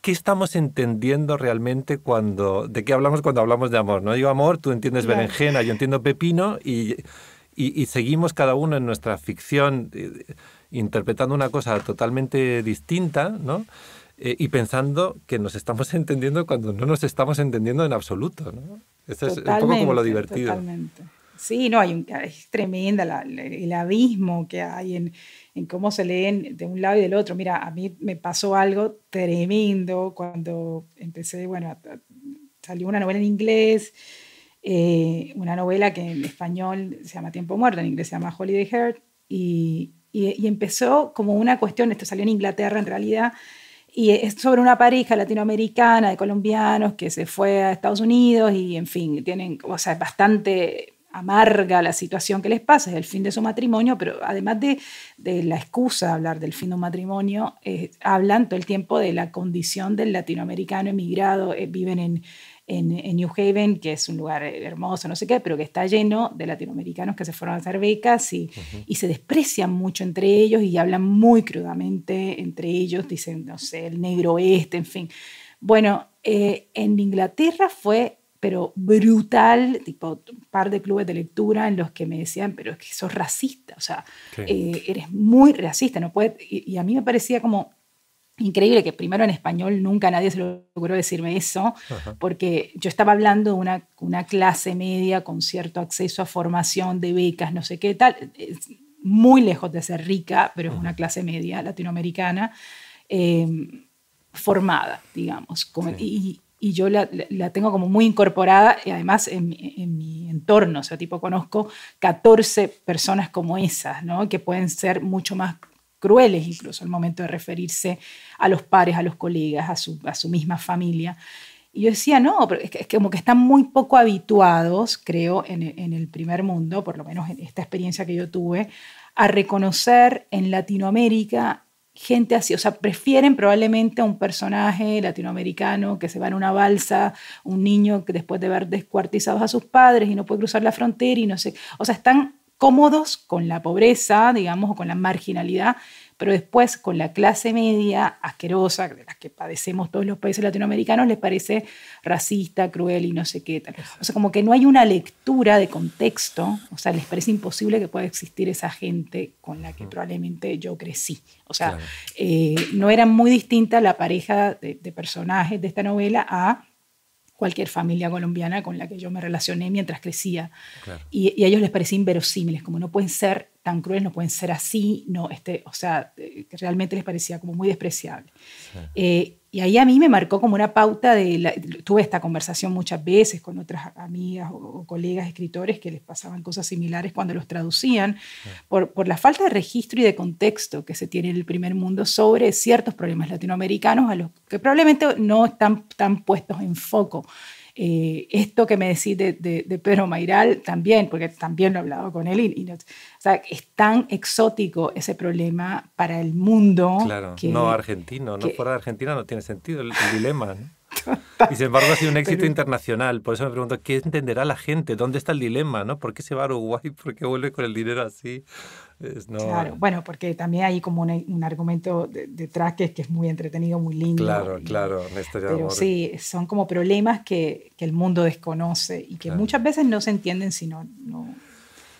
¿Qué estamos entendiendo realmente cuando... ¿De qué hablamos cuando hablamos de amor? No digo amor, tú entiendes berenjena, yo entiendo pepino y, y, y seguimos cada uno en nuestra ficción eh, interpretando una cosa totalmente distinta, ¿no? Eh, y pensando que nos estamos (laughs) entendiendo cuando no nos estamos entendiendo en absoluto. ¿no? es un poco como lo divertido. Totalmente. Sí, no, hay es tremenda el abismo que hay en, cómo se leen de un lado y del otro. Mira, a mí me pasó algo tremendo cuando empecé, bueno, salió una novela en inglés, eh, una novela que en español se llama Tiempo Muerto, en inglés se llama Holiday Heart, y, y empezó como una cuestión, esto salió en Inglaterra en realidad, y es sobre una pareja latinoamericana de colombianos que se fue a Estados Unidos y, en fin, tienen, o sea, es bastante amarga la situación que les pasa, es el fin de su matrimonio, pero además de, la excusa de hablar del fin de un matrimonio, eh, hablan todo el tiempo de la condición del latinoamericano emigrado, eh, viven en en, New Haven, que es un lugar hermoso, no sé qué, pero que está lleno de latinoamericanos que se fueron a hacer becas y, y se desprecian mucho entre ellos y hablan muy crudamente entre ellos, dicen, no sé, el negro este, en fin. Bueno, eh, en Inglaterra fue pero brutal, tipo un par de clubes de lectura en los que me decían, pero es que sos racista, o sea, eh, eres muy racista, no puedes, y, a mí me parecía como, Increíble que primero en español nunca nadie se lo ocurrió decirme eso, porque yo estaba hablando de una, clase media con cierto acceso a formación de becas, no sé qué tal, muy lejos de ser rica, pero es una clase media latinoamericana em, formada, digamos. y, yo la, tengo como muy incorporada, y además en, mi entorno, o sea, tipo, conozco 14 personas como esas, ¿no? que pueden ser mucho más crueles incluso al momento de referirse a los pares, a los colegas, a su, misma familia. Y yo decía, no, porque es, que, como que están muy poco habituados, creo, en, en el primer mundo, por lo menos en esta experiencia que yo tuve, a reconocer en Latinoamérica gente así, o sea, prefieren probablemente a un personaje latinoamericano que se va en una balsa, un niño que después de ver descuartizados a sus padres y no puede cruzar la frontera y no sé, o sea, están cómodos con la pobreza, digamos, o con la marginalidad, pero después con la clase media asquerosa, de las que padecemos todos los países latinoamericanos, les parece racista, cruel y no sé qué tal. O sea, como que no hay una lectura de contexto, o sea, les parece imposible que pueda existir esa gente con la que probablemente yo crecí. O sea, eh, no era muy distinta la pareja de personajes de esta novela a cualquier familia colombiana con la que yo me relacioné mientras crecía. Y, a ellos les parecía inverosímiles, como no pueden ser tan crueles, no pueden ser así, no, este, o sea, eh, realmente les parecía como muy despreciable. Eh, y ahí a mí me marcó como una pauta de... tuve esta conversación muchas veces con otras amigas o, colegas escritores que les pasaban cosas similares cuando los traducían, por, por la falta de registro y de contexto que se tiene en el primer mundo sobre ciertos problemas latinoamericanos a los que probablemente no están tan puestos en foco eh, esto que me decís de, Pedro Mairal también, porque también lo he hablado con él, o sea, es tan exótico ese problema para el mundo. Claro, no argentino, no fuera de Argentina no tiene sentido el, dilema. Y sin embargo ha sido un éxito internacional, por eso me pregunto, ¿qué entenderá la gente? ¿Dónde está el dilema? ¿no? ¿Por qué se va a Uruguay? ¿Por qué vuelve con el dinero así? Claro, bueno, porque también hay como un, argumento detrás que, es muy entretenido, muy lindo. Claro, claro, una historia Pero de sí, son como problemas que, que, el mundo desconoce y que muchas veces no se entienden si no,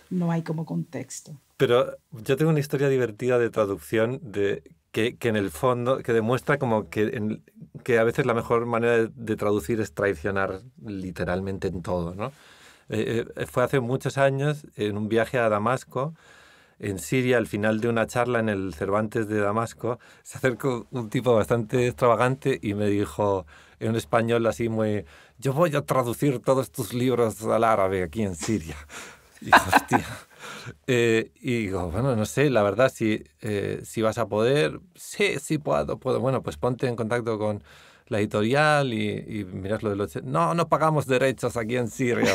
no, hay como contexto. Pero yo tengo una historia divertida de traducción de que, que, en el fondo, que demuestra como que, que a veces la mejor manera de, traducir es traicionar literalmente en todo, ¿no? Eh, eh, fue hace muchos años en un viaje a Damasco en Siria, al final de una charla en el Cervantes de Damasco, se acercó un tipo bastante extravagante y me dijo en un español así muy, yo voy a traducir todos tus libros al árabe aquí en Siria. (laughs) Y digo, (laughs) eh, y digo, bueno, no sé, la verdad, si, eh, si vas a poder, sí, sí puedo, puedo. Bueno, pues ponte en contacto con la editorial y, miras lo de los... No, no pagamos derechos aquí en Siria.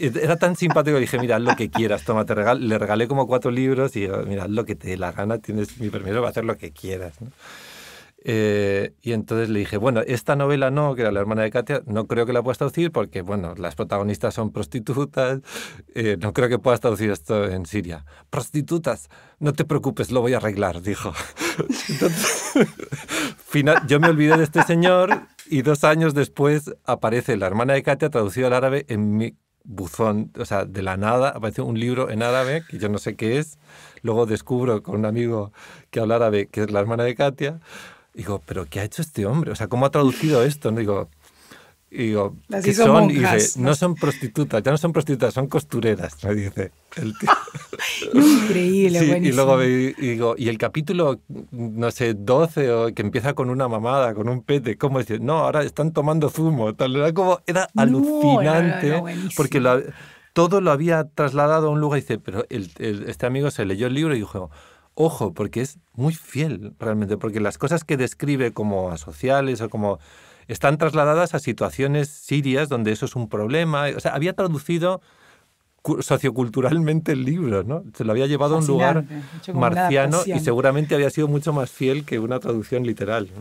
era tan simpático, dije, mira, lo que quieras, tómate, regal le regalé como cuatro libros y mira, lo que te dé la gana, tienes mi permiso para hacer lo que quieras. Eh, y entonces le dije, bueno, esta novela no, que era la hermana de Katia, no creo que la puedas traducir porque, bueno, las protagonistas son prostitutas, eh, no creo que puedas traducir esto en Siria. Prostitutas, no te preocupes, lo voy a arreglar, dijo. (laughs) Entonces, yo me olvidé de este señor y dos años después aparece la hermana de Katia traducido al árabe en mi buzón, o sea, de la nada, aparece un libro en árabe que yo no sé qué es. Luego descubro con un amigo que habla árabe, que es la hermana de Katia. Digo, ¿pero qué ha hecho este hombre? O sea, ¿cómo ha traducido esto? No digo, y digo, son? ¿no? son prostitutas, ya no son prostitutas, son costureras, me (laughs) dice. El tío. (laughs) Increíble, Y luego digo, y el capítulo, no sé, 12, que empieza con una mamada, con un pete, ¿cómo dice? No, ahora están tomando zumo, tal, era como, era alucinante, porque todo lo había trasladado a un lugar y dice, pero este amigo se leyó el libro y dijo, ojo, porque es muy fiel realmente, porque las cosas que describe como asociales o como están trasladadas a situaciones sirias donde eso es un problema. O sea, había traducido socioculturalmente el libro, ¿no? Se lo había llevado a un lugar marciano y seguramente había sido mucho más fiel que una traducción literal, (laughs)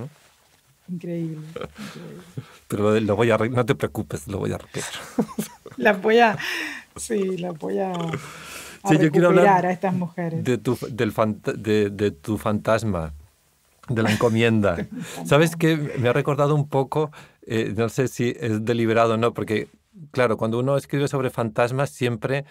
Increíble, Pero lo voy a no te preocupes, lo voy a arreglar. (laughs) La voy sí, la voy a, sí, yo quiero hablar a estas mujeres. De tu, de tu fantasma, de la encomienda. (laughs) ¿Sabes qué? Me ha recordado un poco, eh, no sé si es deliberado o no, porque, claro, cuando uno escribe sobre fantasmas, siempre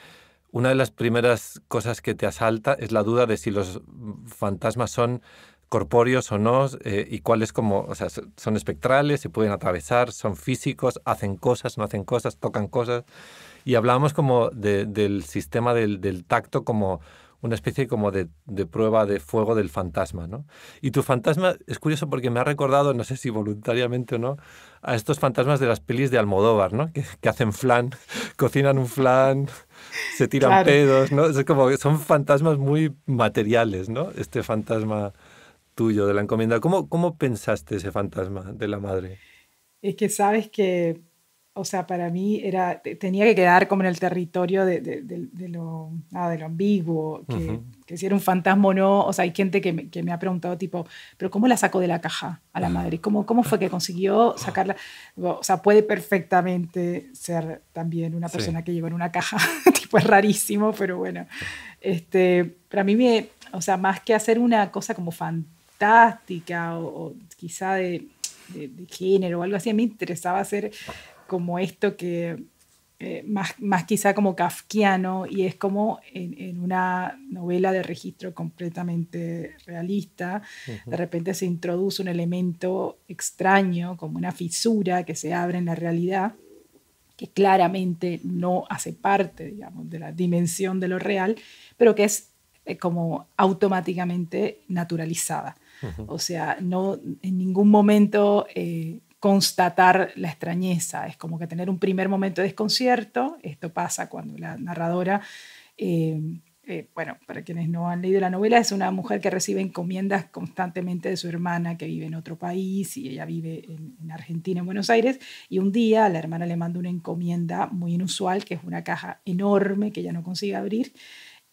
una de las primeras cosas que te asalta es la duda de si los fantasmas son corpóreos o no, eh, y cuáles como, o sea, son espectrales, se pueden atravesar, son físicos, hacen cosas, no hacen cosas, tocan cosas. Y hablábamos como del sistema del, del tacto como una especie como de, prueba de fuego del fantasma, ¿no? Y tu fantasma es curioso porque me ha recordado, no sé si voluntariamente o no, a estos fantasmas de las pelis de Almodóvar, ¿no? Que, hacen flan, (laughs) cocinan un flan, se tiran pedos, ¿no? Es como son fantasmas muy materiales, ¿no? Este fantasma tuyo de la encomienda. ¿Cómo, cómo pensaste ese fantasma de la madre? Es que sabes que o sea, para mí era, tenía que quedar como en el territorio de, lo, ah, de lo ambiguo, que, si era un fantasma o no. O sea, hay gente que me, ha preguntado tipo, pero ¿cómo la sacó de la caja a la mm. madre? ¿Cómo, cómo fue que consiguió sacarla? O sea, puede perfectamente ser también una persona que lleva en una caja, (laughs) tipo es rarísimo, pero bueno. Este, para mí, me, o sea, más que hacer una cosa como fantástica o, quizá de... género o algo así. me interesaba hacer como esto que eh, más, más, quizá como kafkiano y es como en, una novela de registro completamente realista, de repente se introduce un elemento extraño, como una fisura que se abre en la realidad, que claramente no hace parte, digamos, de la dimensión de lo real, pero que es eh, como automáticamente naturalizada. O sea, no en ningún momento... Eh, constatar la extrañeza, es como que tener un primer momento de desconcierto, esto pasa cuando la narradora, eh, eh, bueno, para quienes no han leído la novela, es una mujer que recibe encomiendas constantemente de su hermana que vive en otro país y ella vive en Argentina, en Buenos Aires, y un día la hermana le manda una encomienda muy inusual, que es una caja enorme que ella no consigue abrir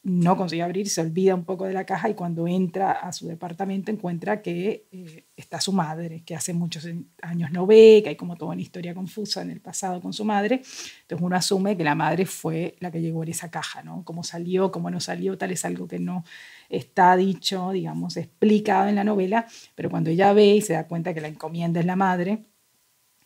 no consigue abrir, se olvida un poco de la caja y cuando entra a su departamento encuentra que eh, está su madre, que hace muchos años no ve, que hay como toda una historia confusa en el pasado con su madre. Entonces uno asume que la madre fue la que llegó en esa caja, ¿no? Cómo salió, cómo no salió, tal es algo que no está dicho, digamos, explicado en la novela, pero cuando ella ve y se da cuenta que la encomienda es la madre,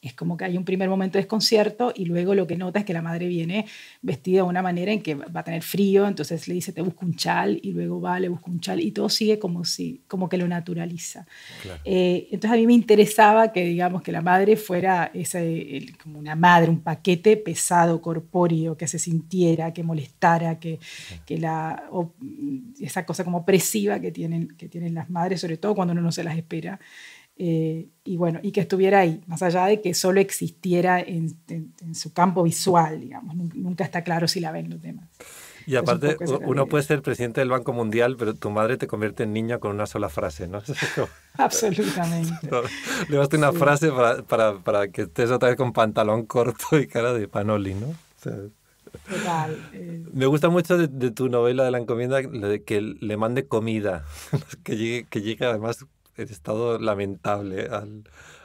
es como que hay un primer momento de desconcierto y luego lo que nota es que la madre viene vestida de una manera en que va a tener frío, entonces le dice te busco un chal y luego va, le busco un chal y todo sigue como si, como que lo naturaliza. Eh, entonces a mí me interesaba que digamos que la madre fuera como una madre, un paquete pesado, corpóreo, que se sintiera, que molestara, que, la, esa cosa como opresiva que tienen, que tienen las madres, sobre todo cuando uno no se las espera. Eh, y bueno, y que estuviera ahí, más allá de que solo existiera en, su campo visual, digamos, nunca está claro si la ven los demás. Y aparte, uno puede ser presidente del Banco Mundial, pero tu madre te convierte en niña con una sola frase, ¿no? (laughs) Absolutamente. Le basta una frase para, para, para, que estés otra vez con pantalón corto y cara de panoli, ¿no? Total, eh. Me gusta mucho de, tu novela de la encomienda que le mande comida, (laughs) que llegue, que llegue además el estado lamentable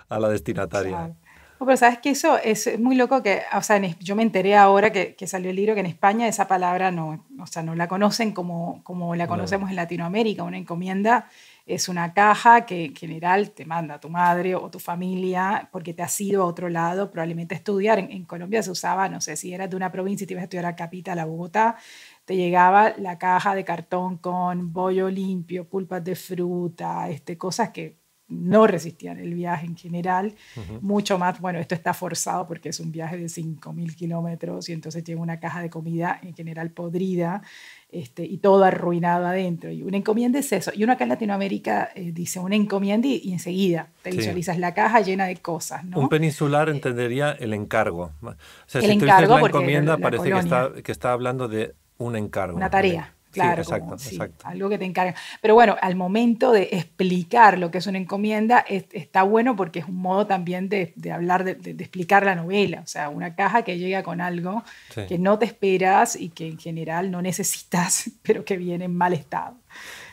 a la destinataria. pero sabes que eso es, muy loco que, o sea, yo me enteré ahora que, salió el libro que en España esa palabra no, o sea, no la conocen como, como la conocemos en Latinoamérica. Una encomienda es una caja que en general te manda tu madre o tu familia porque te has ido a otro lado, probablemente a estudiar. En, Colombia se usaba, no sé, si eras de una provincia y te ibas a estudiar a Capital, a Bogotá, te llegaba la caja de cartón con bollo limpio, pulpas de fruta, este, cosas que no resistían el viaje en general, mucho más, bueno, esto está forzado porque es un viaje de 5.000 kilómetros y entonces llega una caja de comida en general podrida este, y todo arruinado adentro. Y una encomienda es eso. Y uno acá en Latinoamérica eh, dice una encomienda y, enseguida te visualizas la caja llena de cosas. Un peninsular eh, entendería el encargo. O sea, el si encargo, la encomienda parece que está, que está hablando de un encargo. Una tarea. Claro, exacto, exacto. algo que te encargan. Pero bueno, al momento de explicar lo que es una encomienda, está bueno porque es un modo también de, hablar, de, explicar la novela. O sea, una caja que llega con algo que no te esperas y que en general no necesitas, (laughs) pero que viene en mal estado.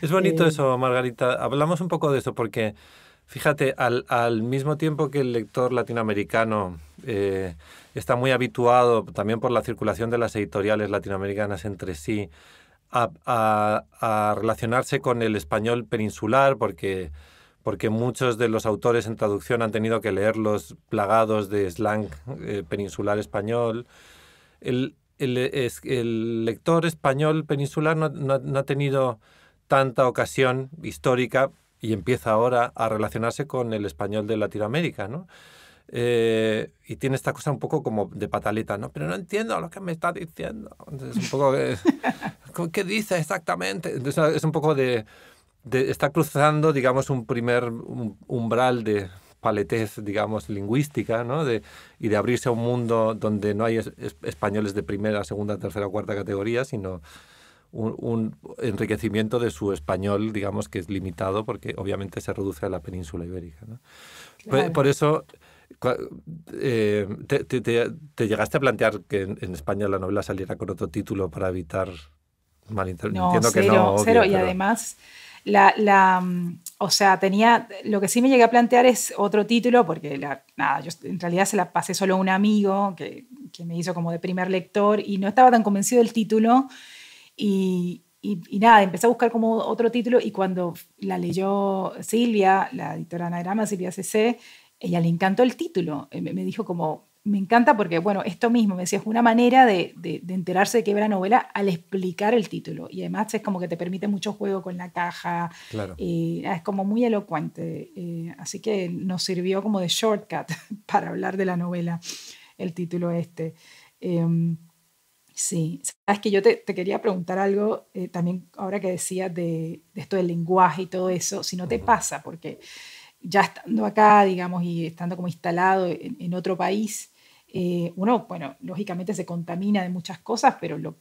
Es bonito eh, eso, Margarita. Hablamos un poco de eso porque Fíjate, al, mismo tiempo que el lector latinoamericano eh, está muy habituado, también por la circulación de las editoriales latinoamericanas entre sí, a, relacionarse con el español peninsular, porque, porque, muchos de los autores en traducción han tenido que leer los plagados de slang eh, peninsular español, el, lector español peninsular no ha tenido tanta ocasión histórica y empieza ahora a relacionarse con el español de Latinoamérica, ¿no? Eh, y tiene esta cosa un poco como de pataleta, ¿no? Pero no entiendo lo que me está diciendo. Entonces, un poco, (laughs) ¿qué dice exactamente? Entonces, es un poco de, está cruzando, digamos, un primer umbral de paletez, digamos, lingüística, ¿no? y de abrirse a un mundo donde no hay españoles de primera, segunda, tercera cuarta categoría, sino un, enriquecimiento de su español, digamos, que es limitado porque obviamente se reduce a la península ibérica. Por, eso, eh, te, llegaste a plantear que en, España la novela saliera con otro título para evitar malinterpretaciones? No, cero, no, cero. Y además, la, o sea, tenía, lo que sí me llegué a plantear es otro título, porque en realidad se la pasé solo a un amigo que, que me hizo como de primer lector y no estaba tan convencido del título y, nada, empecé a buscar como otro título y cuando la leyó Silvia, la editora Anagrama, Silvia CC, ella le encantó el título. Eh, me dijo como, me encanta porque, bueno, esto mismo, me decía, es una manera de, enterarse de qué era la novela al explicar el título. Y además es como que te permite mucho juego con la caja. Claro. Eh, es como muy elocuente. Eh, así que nos sirvió como de shortcut (laughs) para hablar de la novela, el título este. Em, Sí, sabes que yo te, quería preguntar algo eh, también ahora que decías de, esto del lenguaje y todo eso, si no te pasa, porque ya estando acá, digamos, y estando como instalado en, otro país, eh, uno, bueno, lógicamente se contamina de muchas cosas, pero en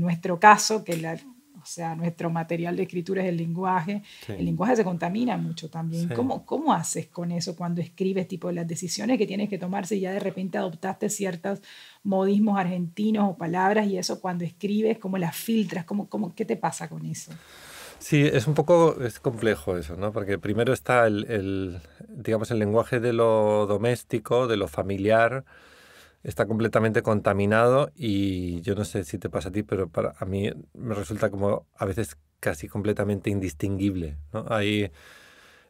nuestro caso, que la, o sea, nuestro material de escritura es el lenguaje. El lenguaje se contamina mucho también. ¿Cómo, haces con eso cuando escribes, tipo, las decisiones que tienes que tomarse si ya de repente adoptaste ciertos modismos argentinos o palabras y eso cuando escribes, cómo las filtras? ¿Cómo, cómo, ¿Qué te pasa con eso? Sí, es un poco es complejo eso, ¿no? Porque primero está el digamos, el lenguaje de lo doméstico, de lo familiar, está completamente contaminado y yo no sé si te pasa a ti, pero para a mí me resulta como a veces casi completamente indistinguible. ¿no? Hay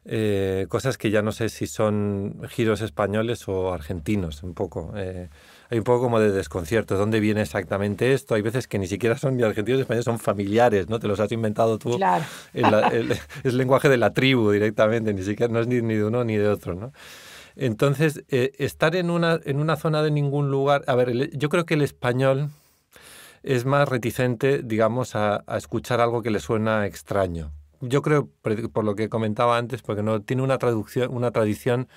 eh, cosas que ya no sé si son giros españoles o argentinos, un poco. Eh, hay un poco como de desconcierto. ¿Dónde viene exactamente esto? Hay veces que ni siquiera son ni argentinos ni españoles, son familiares, ¿no? Te los has inventado tú. Claro. (laughs) El, lenguaje de la tribu directamente, ni siquiera no es ni, ni de uno ni de otro, ¿no? Entonces, eh, estar en una, en una zona de ningún lugar, a ver, yo creo que el español es más reticente, digamos, a, escuchar algo que le suena extraño. Yo creo, por, lo que comentaba antes, porque no tiene una, traducción, una tradición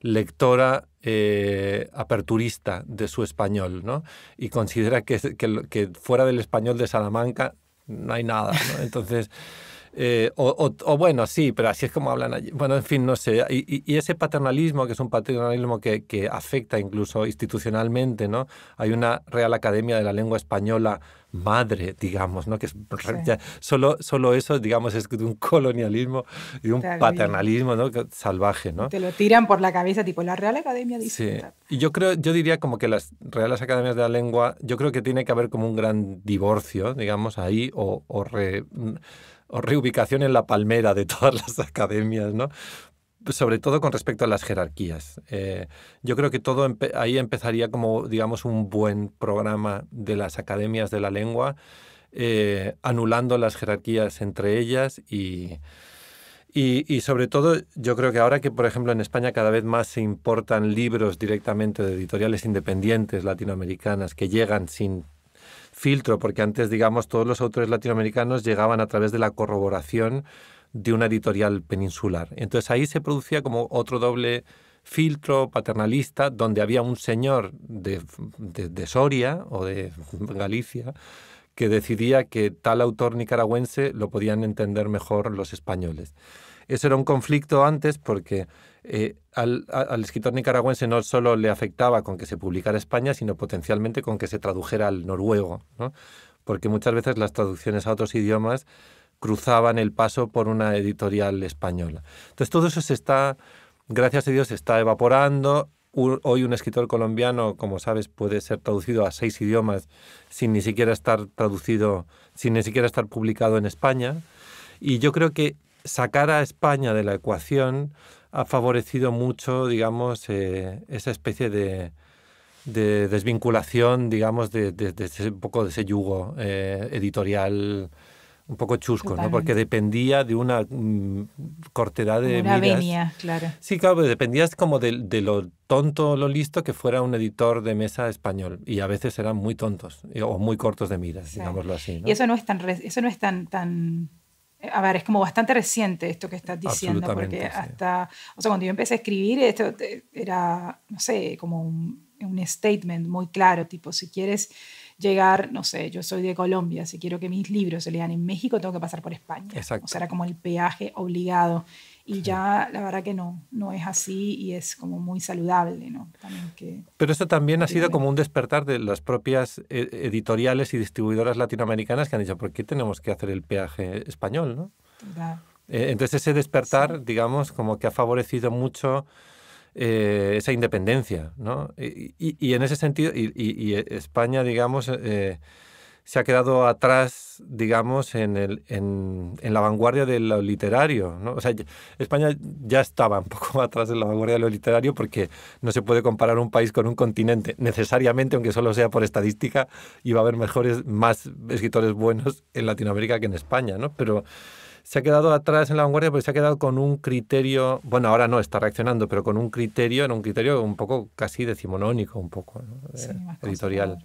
lectora eh, aperturista de su español, ¿no? Y considera que, que fuera del español de Salamanca no hay nada, ¿no? Entonces... Eh, o, bueno, sí, pero así es como hablan allí. Bueno, en fin, no sé. Y, ese paternalismo, que es un paternalismo que, que, afecta incluso institucionalmente, ¿no? Hay una Real Academia de la Lengua Española madre, digamos, ¿no? Que solo, solo eso, digamos, es de un colonialismo y un paternalismo salvaje, ¿no? Te lo tiran por la cabeza, tipo la Real Academia dice. Sí. Y yo creo, yo diría como que las Reales Academias de la Lengua, yo creo que tiene que haber como un gran divorcio, digamos, ahí, o, o re, o reubicación en la palmera de todas las academias, ¿no? sobre todo con respecto a las jerarquías. Eh, yo creo que todo ahí empezaría como, digamos, un buen programa de las academias de la lengua, eh, anulando las jerarquías entre ellas y, y, y, sobre todo yo creo que ahora que, por ejemplo, en España cada vez más se importan libros directamente de editoriales independientes latinoamericanas que llegan sin porque antes, digamos, todos los autores latinoamericanos llegaban a través de la corroboración de una editorial peninsular. Entonces ahí se producía como otro doble filtro paternalista, donde había un señor de Soria o de Galicia que decidía que tal autor nicaragüense lo podían entender mejor los españoles. Eso era un conflicto antes porque eh, al, escritor nicaragüense no solo le afectaba con que se publicara España, sino potencialmente con que se tradujera al noruego, porque muchas veces las traducciones a otros idiomas cruzaban el paso por una editorial española. Entonces todo eso se está, gracias a Dios, se está evaporando. Hoy un escritor colombiano, como sabes, puede ser traducido a seis idiomas sin ni siquiera estar traducido, sin ni siquiera estar publicado en España. Y yo creo que sacar a España de la ecuación ha favorecido mucho, digamos, eh, esa especie de, desvinculación, digamos, de, ese, poco de ese yugo eh, editorial un poco chusco, ¿no? Porque dependía de una mm, cortedad de una miras. Venia, claro. Sí, claro, pues dependías como de, lo tonto, lo listo que fuera un editor de mesa español y a veces eran muy tontos o muy cortos de miras, digámoslo así. Y eso no es tan eso no es tan tan a ver, es como bastante reciente esto que estás diciendo, porque hasta, o sea, cuando yo empecé a escribir, esto eh, era, no sé, como un, statement muy claro, tipo, si quieres llegar, no sé, yo soy de Colombia, si quiero que mis libros se lean en México, tengo que pasar por España. O sea, era como el peaje obligado. Y ya la verdad que no, no es así y es como muy saludable, ¿no? Pero esto también ha sido como un despertar de las propias eh, editoriales y distribuidoras latinoamericanas que han dicho, ¿por qué tenemos que hacer el peaje español, no? Eh, entonces ese despertar, digamos, como que ha favorecido mucho eh, esa independencia, ¿no? Y, y, en ese sentido, y, España, digamos, eh, se ha quedado atrás, digamos, en, el, en, la vanguardia de lo literario. ¿no? O sea, España ya estaba un (laughs) poco atrás en la vanguardia de lo literario porque no se puede comparar un país con un continente. Necesariamente, aunque solo sea por estadística, iba a haber mejores, más escritores buenos en Latinoamérica que en España, ¿no? Pero se ha quedado atrás en la vanguardia porque se ha quedado con un criterio, bueno, ahora no está reaccionando, pero con un criterio, en un criterio un poco casi decimonónico, un poco eh, editorial.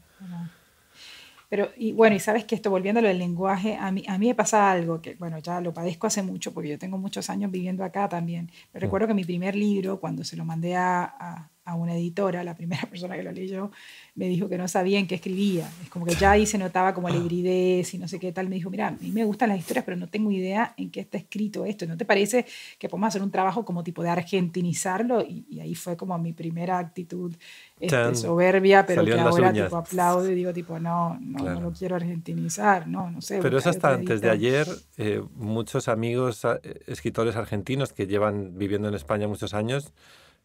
Pero, y bueno, y sabes que esto, volviendo a del lenguaje, a mí, a mí me pasa algo que, bueno, ya lo padezco hace mucho, porque yo tengo muchos años viviendo acá también. me recuerdo que mi primer libro, cuando se lo mandé a, a una editora, la primera (laughs) persona que lo leyó, me dijo que no sabía en qué escribía. Es como que ya ahí se notaba como la hibridez y no sé qué tal. Me dijo, mira, a mí me gustan las historias, pero no tengo idea en qué está escrito esto. ¿No te parece que podemos hacer un trabajo como tipo de argentinizarlo? Y, ahí fue como mi primera actitud este, soberbia, pero que ahora tipo aplaudo y digo tipo, no, no, lo quiero argentinizar, sé. Pero es hasta antes de ayer, eh, muchos amigos eh, escritores argentinos que llevan viviendo en España muchos años,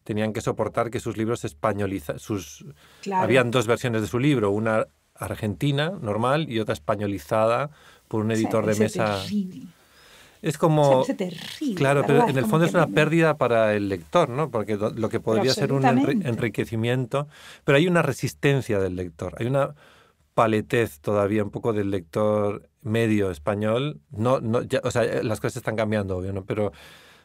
tenían que soportar que sus libros se Sus... Habían dos versiones de su libro, una argentina normal y otra españolizada por un editor de mesa. Es como... Terrible, claro, pero en el fondo es una pérdida para el lector, ¿no? Porque lo que podría ser un enriquecimiento, pero hay una resistencia del lector, hay una paletez todavía un poco del lector medio español. No, no, o sea, las cosas están cambiando, obvio, ¿no? Pero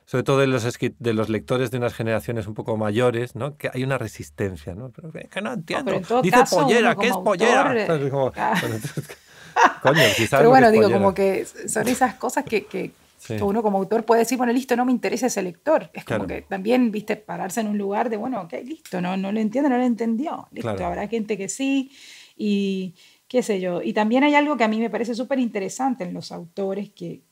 sobre todo de los, de los lectores de unas generaciones un poco mayores, ¿no? que hay una resistencia. ¿no? que no entiendo. Dice pollera, ¿qué es pollera? como, eh, ah. pero bueno, digo, como que son esas cosas que, que Uno como autor puede decir, bueno, listo, no me interesa ese lector. Es como que también, viste, pararse en un lugar de, bueno, ok, listo, no, no lo entiendo, no lo entendió. Listo, habrá gente que sí. Y, qué sé yo. Y también hay algo que a mí me parece súper interesante en los autores que,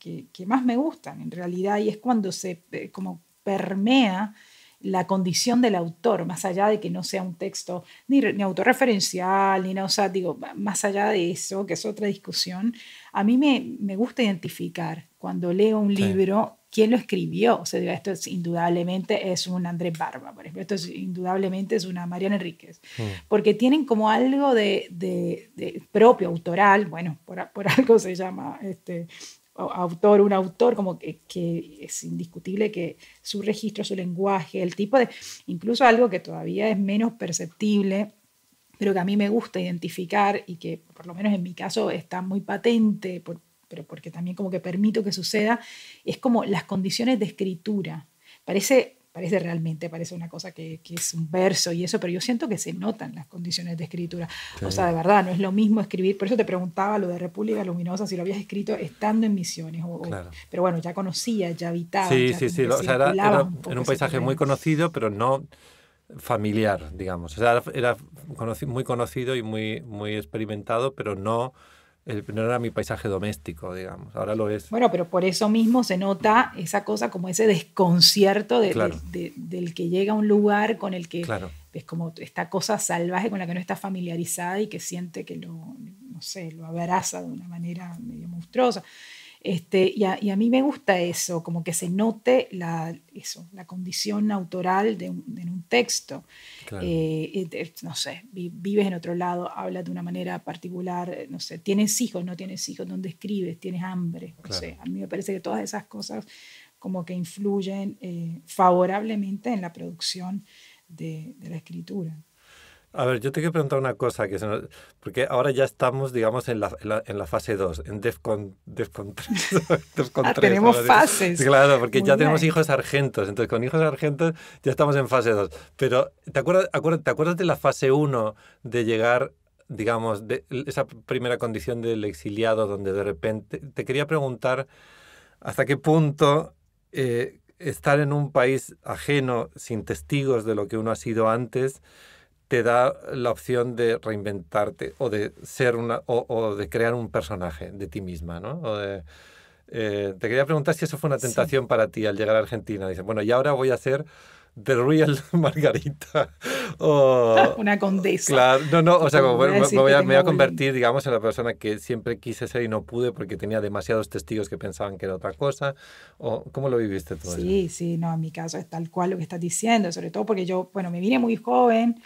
más me gustan en realidad y es cuando se eh, como permea la condición del autor, más allá de que no sea un texto ni, autorreferencial, ni nada, digo, más allá de eso, que es otra discusión, a mí me, gusta identificar cuando leo un libro quién lo escribió. O sea, esto es, indudablemente es un Andrés Barba, por ejemplo, esto es, indudablemente es una Mariana Enríquez, mm. porque tienen como algo de, propio, autoral, bueno, por, (laughs) algo se llama este, autor, un autor, como que, que, es indiscutible que su registro, su lenguaje, el tipo de, incluso algo que todavía es menos perceptible pero que a mí me gusta identificar y que por lo menos en mi caso está muy patente por, pero porque también como que permito que suceda, es como las condiciones de escritura. Parece, parece realmente, parece una cosa que, es un verso y eso, pero yo siento que se notan las condiciones de escritura. O sea, de verdad, no es lo mismo escribir, por eso te preguntaba lo de República Luminosa, si lo habías escrito estando en misiones. pero bueno, ya conocía, ya habitaba. Sí, sí, sí, o sea, era, en un paisaje muy conocido, pero no familiar, digamos. O sea, era, muy conocido y muy, muy experimentado, pero no no era mi paisaje doméstico, digamos, ahora lo es. Bueno, pero por eso mismo se nota esa cosa como ese desconcierto del que llega a un lugar con el que es como esta cosa salvaje con la que no está familiarizada y que siente que lo, no sé, lo abraza de una manera medio monstruosa. Este, y, a, mí me gusta eso, como que se note la, eso, la condición autoral de un, un texto. Eh, no sé, vives en otro lado, hablas de una manera particular, eh, no sé, tienes hijos, no tienes hijos, dónde escribes, tienes hambre. a mí me parece que todas esas cosas como que influyen eh, favorablemente en la producción de la escritura. A ver, yo te quiero preguntar una cosa, que porque ahora ya estamos, digamos, en la, en la, fase 2, en DEFCON, 3. (laughs) Ah, tenemos fases. Claro, porque ya tenemos hijos argentos, entonces con hijos argentos ya estamos en fase 2. Pero, ¿te acuerdas, acuerdas, ¿te acuerdas de la fase 1 de llegar, digamos, de esa primera condición del exiliado donde de repente... Te quería preguntar hasta qué punto... Eh, estar en un país ajeno, sin testigos de lo que uno ha sido antes, te da la opción de reinventarte o de ser una o, de crear un personaje de ti misma, ¿no? Eh, te quería preguntar si eso fue una tentación para ti al llegar a Argentina. dice, bueno, y ahora voy a ser The Real (laughs) Margarita. (laughs) O, (laughs) una condesa. Claro, no, no, o sea, me, voy a, convertir, digamos, en la persona que siempre quise ser y no pude porque tenía demasiados testigos que pensaban que era otra cosa. ¿Cómo lo viviste tú? Sí, sí, no, en mi caso es tal cual lo que estás diciendo, sobre todo porque yo, bueno, me vine muy joven.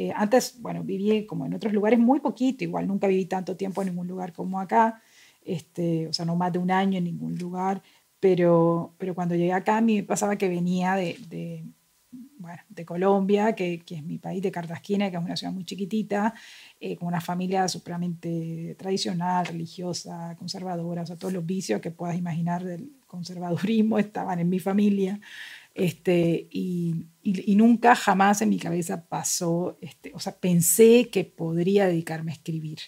Eh, antes, bueno, viví como en otros lugares muy poquito, igual nunca viví tanto tiempo en ningún lugar como acá, este, o sea, no más de un año en ningún lugar, pero, pero cuando llegué acá a mí me pasaba que venía de, de bueno, de Colombia, que, es mi país, de Cartagena, que es una ciudad muy chiquitita, eh, con una familia supremamente tradicional, religiosa, conservadora, o sea, todos los vicios que puedas imaginar del conservadurismo (laughs) estaban en mi familia. Este, y, nunca jamás en mi cabeza pasó, este, o sea, pensé que podría dedicarme a escribir.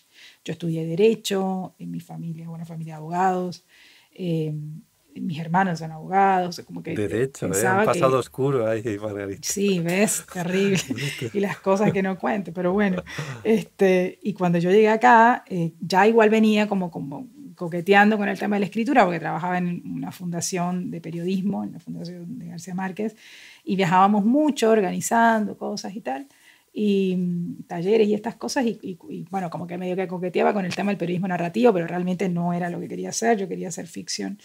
Yo estudié derecho, en mi familia, una familia de abogados, em, mis hermanos son abogados, como que... Derecho, ¿eh? un pasado oscuro ahí, Margarita. Sí, ves, terrible. (laughs) y las cosas que no cuento, pero bueno. Este, y cuando yo llegué acá, eh, ya igual venía como, como coqueteando con el tema de la escritura, porque trabajaba en una fundación de periodismo, en la fundación de García Márquez, y viajábamos mucho organizando cosas y tal, y mm, talleres y estas cosas, y, bueno, como que medio que coqueteaba con el tema del periodismo narrativo, pero realmente no era lo que quería hacer, yo quería hacer ficción.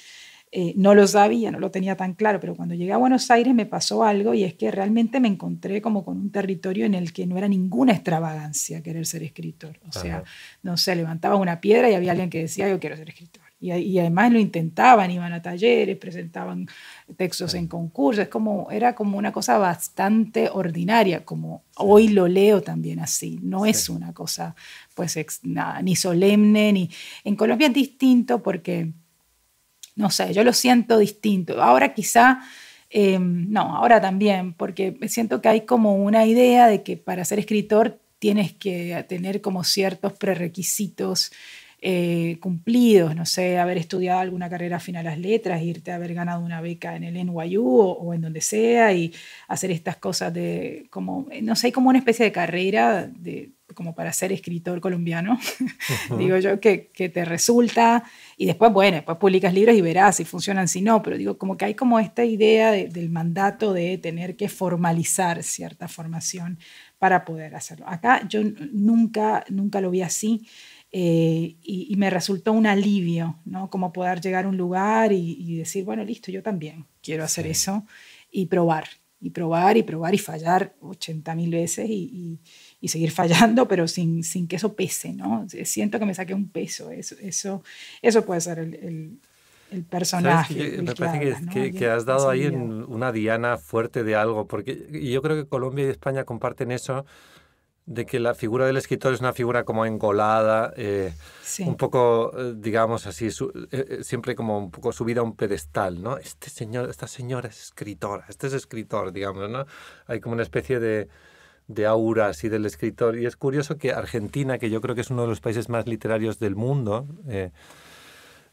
Eh, no lo sabía, no lo tenía tan claro, pero cuando llegué a Buenos Aires me pasó algo y es que realmente me encontré como con un territorio en el que no era ninguna extravagancia querer ser escritor. O sea, no sé, levantaba una piedra y había alguien que decía, yo quiero ser escritor. Y, además lo intentaban, iban a talleres, presentaban textos en concursos, como, era como una cosa bastante ordinaria, como hoy lo leo también así, no es una cosa pues ni solemne, ni... En Colombia es distinto porque no sé, yo lo siento distinto. Ahora quizá, eh, no, ahora también, porque siento que hay como una idea de que para ser escritor tienes que tener como ciertos prerequisitos eh, cumplidos, no sé, haber estudiado alguna carrera afín a las letras, irte a haber ganado una beca en el NYU o, o, en donde sea y hacer estas cosas de, como, eh, no sé, como una especie de carrera de, como para ser escritor colombiano, (laughs) digo yo, que, te resulta, y después, bueno, después publicas libros y verás si funcionan, si no, pero digo, como que hay como esta idea del mandato de tener que formalizar cierta formación para poder hacerlo. Acá yo nunca, nunca lo vi así. Eh, y, me resultó un alivio, ¿no? Como poder llegar a un lugar y, decir, bueno, listo, yo también quiero hacer eso y probar, y probar y probar y fallar 80.000 mil veces y, seguir fallando, pero sin, sin que eso pese, ¿no? Eh, siento que me saqué un peso, eso, eso, eso puede ser el, el, personaje. me parece que, has dado ahí en una diana fuerte de algo, porque yo creo que Colombia y España comparten eso de que la figura del escritor es una figura como engolada, eh, un poco, eh, digamos así, eh, siempre como un poco subida a un pedestal, ¿no? Este señor, esta señora es escritora, este es escritor, digamos, ¿no? Hay como una especie de, de aura así del escritor. Y es curioso que Argentina, que yo creo que es uno de los países más literarios del mundo,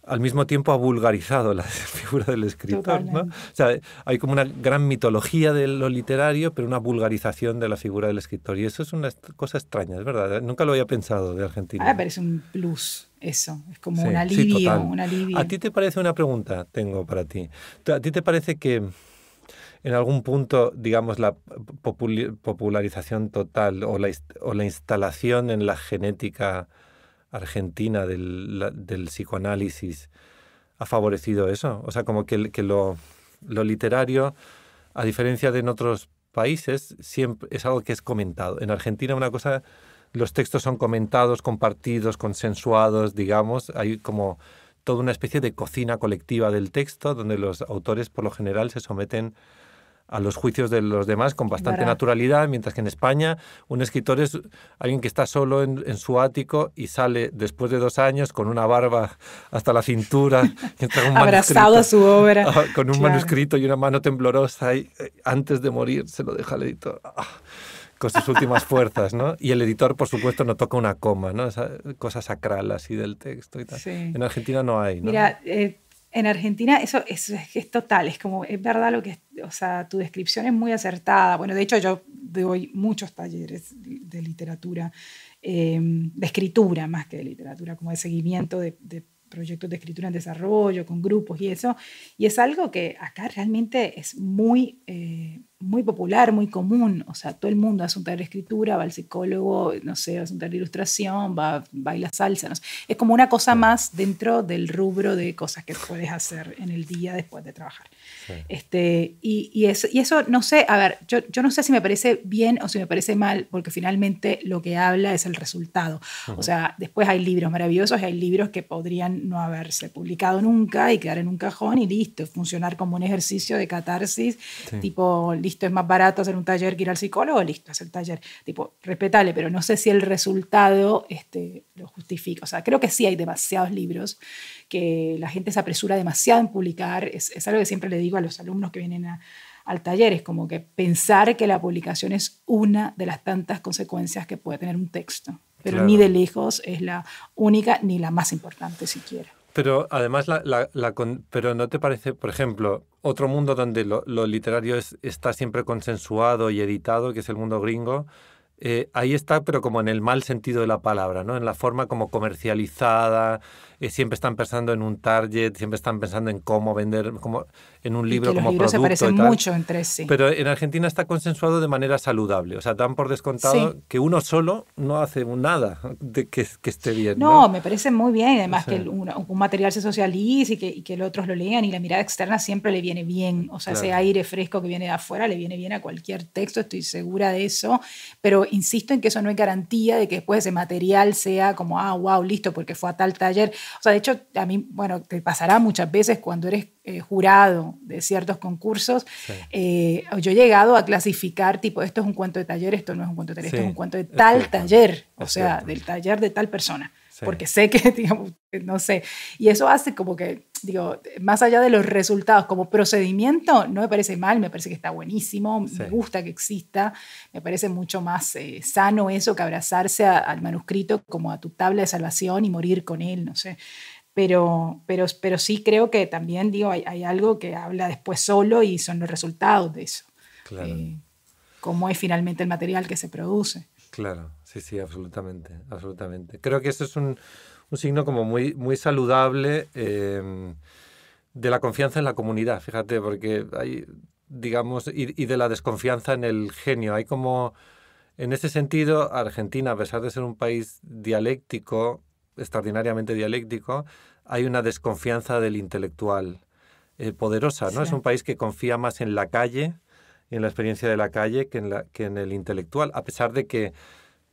al mismo tiempo ha vulgarizado la (laughs) figura del escritor. sea, hay como una gran mitología de lo literario, pero una vulgarización de la figura del escritor. Y eso es una cosa extraña, es verdad. ¿eh? Nunca lo había pensado de Argentina. Ah, pero parece un plus eso, es como un, alivio, ¿A ti te parece una pregunta? Tengo para ti. ¿A ti te parece que en algún punto, digamos, la popularización total o la instalación en la genética argentina del, psicoanálisis ha favorecido eso. O sea, como que, que lo, lo, literario, a diferencia de en otros países, es algo que es comentado. En Argentina una cosa, los textos son comentados, compartidos, consensuados, digamos, hay como toda una especie de cocina colectiva del texto donde los autores por lo general se someten a los juicios de los demás con bastante naturalidad, mientras que en España un escritor es alguien que está solo en, su ático y sale después de dos años con una barba hasta la cintura, (laughs) abrazado a su obra, ah, con un manuscrito y una mano temblorosa y eh, antes de morir se lo deja al editor. Ah, con sus últimas (laughs) fuerzas, ¿no? Y el editor, por supuesto, no toca una coma, ¿no? Esa cosa sacral así del texto y tal. En Argentina no hay, Mira, eh, en Argentina eso es, total, es como, es verdad lo que, o sea, tu descripción es muy acertada. Bueno, de hecho yo doy muchos talleres de literatura, em, de escritura más que de literatura, como de seguimiento de, proyectos de escritura en desarrollo, con grupos y eso. Y es algo que acá realmente es muy... Eh, muy popular, muy común. O sea, todo el mundo hace un taller de escritura, va al psicólogo, no sé, hace un taller de ilustración, va, baila salsa. No sé. Es como una cosa más dentro del rubro de cosas que puedes hacer en el día después de trabajar. Este, y, y, eso, no sé, a ver, yo, yo, no sé si me parece bien o si me parece mal, porque finalmente lo que habla es el resultado. O sea, después hay libros maravillosos y hay libros que podrían no haberse publicado nunca y quedar en un cajón y listo, funcionar como un ejercicio de catarsis, tipo, listo listo, es más barato hacer un taller que ir al psicólogo, listo, hacer el taller. Tipo, respetable, pero no sé si el resultado este, lo justifica. O sea, creo que sí hay demasiados libros, que la gente se apresura demasiado en publicar. Es, algo que siempre le digo a los alumnos que vienen al taller, es como que pensar que la publicación es una de las tantas consecuencias que puede tener un texto, pero ni de lejos es la única ni la más importante siquiera. Pero además, la, la, pero ¿no te parece, por ejemplo, otro mundo donde lo, literario está siempre consensuado y editado, que es el mundo gringo? Eh, ahí está, pero como en el mal sentido de la palabra, ¿no? En la forma como comercializada, siempre están pensando en un target, siempre están pensando en cómo vender, como en un libro como los Se parecen mucho entre sí. Pero en Argentina está consensuado de manera saludable, o sea, dan por descontado que uno solo no hace nada de que, esté bien. No, me parece muy bien, además que un, material se socialice y que, que los otros lo lean y la mirada externa siempre le viene bien, o sea, ese aire fresco que viene de afuera le viene bien a cualquier texto, estoy segura de eso, pero insisto en que eso no es garantía de que después ese material sea como, ah, wow, listo, porque fue a tal taller, o sea, de hecho, a mí, bueno, te pasará muchas veces cuando eres eh, jurado de ciertos concursos. Eh, yo he llegado a clasificar, tipo, esto es un cuento de taller, esto no es un cuento de taller, esto es un cuento de tal taller, o sea, del taller de tal persona porque sé que, (laughs) digamos, eh, no sé. Y eso hace como que, digo, más allá de los resultados, como procedimiento, no me parece mal, me parece que está buenísimo, me gusta que exista, me parece mucho más eh, sano eso que abrazarse al manuscrito como a tu tabla de salvación y morir con él, no sé. Pero, pero, pero sí creo que también, digo, hay, algo que habla después solo y son los resultados de eso. Claro. Eh, cómo es finalmente el material que se produce. Claro. Sí, sí, absolutamente, absolutamente. Creo que eso es un, signo como muy, muy saludable em, de la confianza en la comunidad, fíjate, porque hay, digamos, y, de la desconfianza en el genio. Hay como, en ese sentido, Argentina, a pesar de ser un país dialéctico, extraordinariamente dialéctico, hay una desconfianza del intelectual eh, poderosa, ¿no? Es un país que confía más en la calle, en la experiencia de la calle, que en, la, que en el intelectual, a pesar de que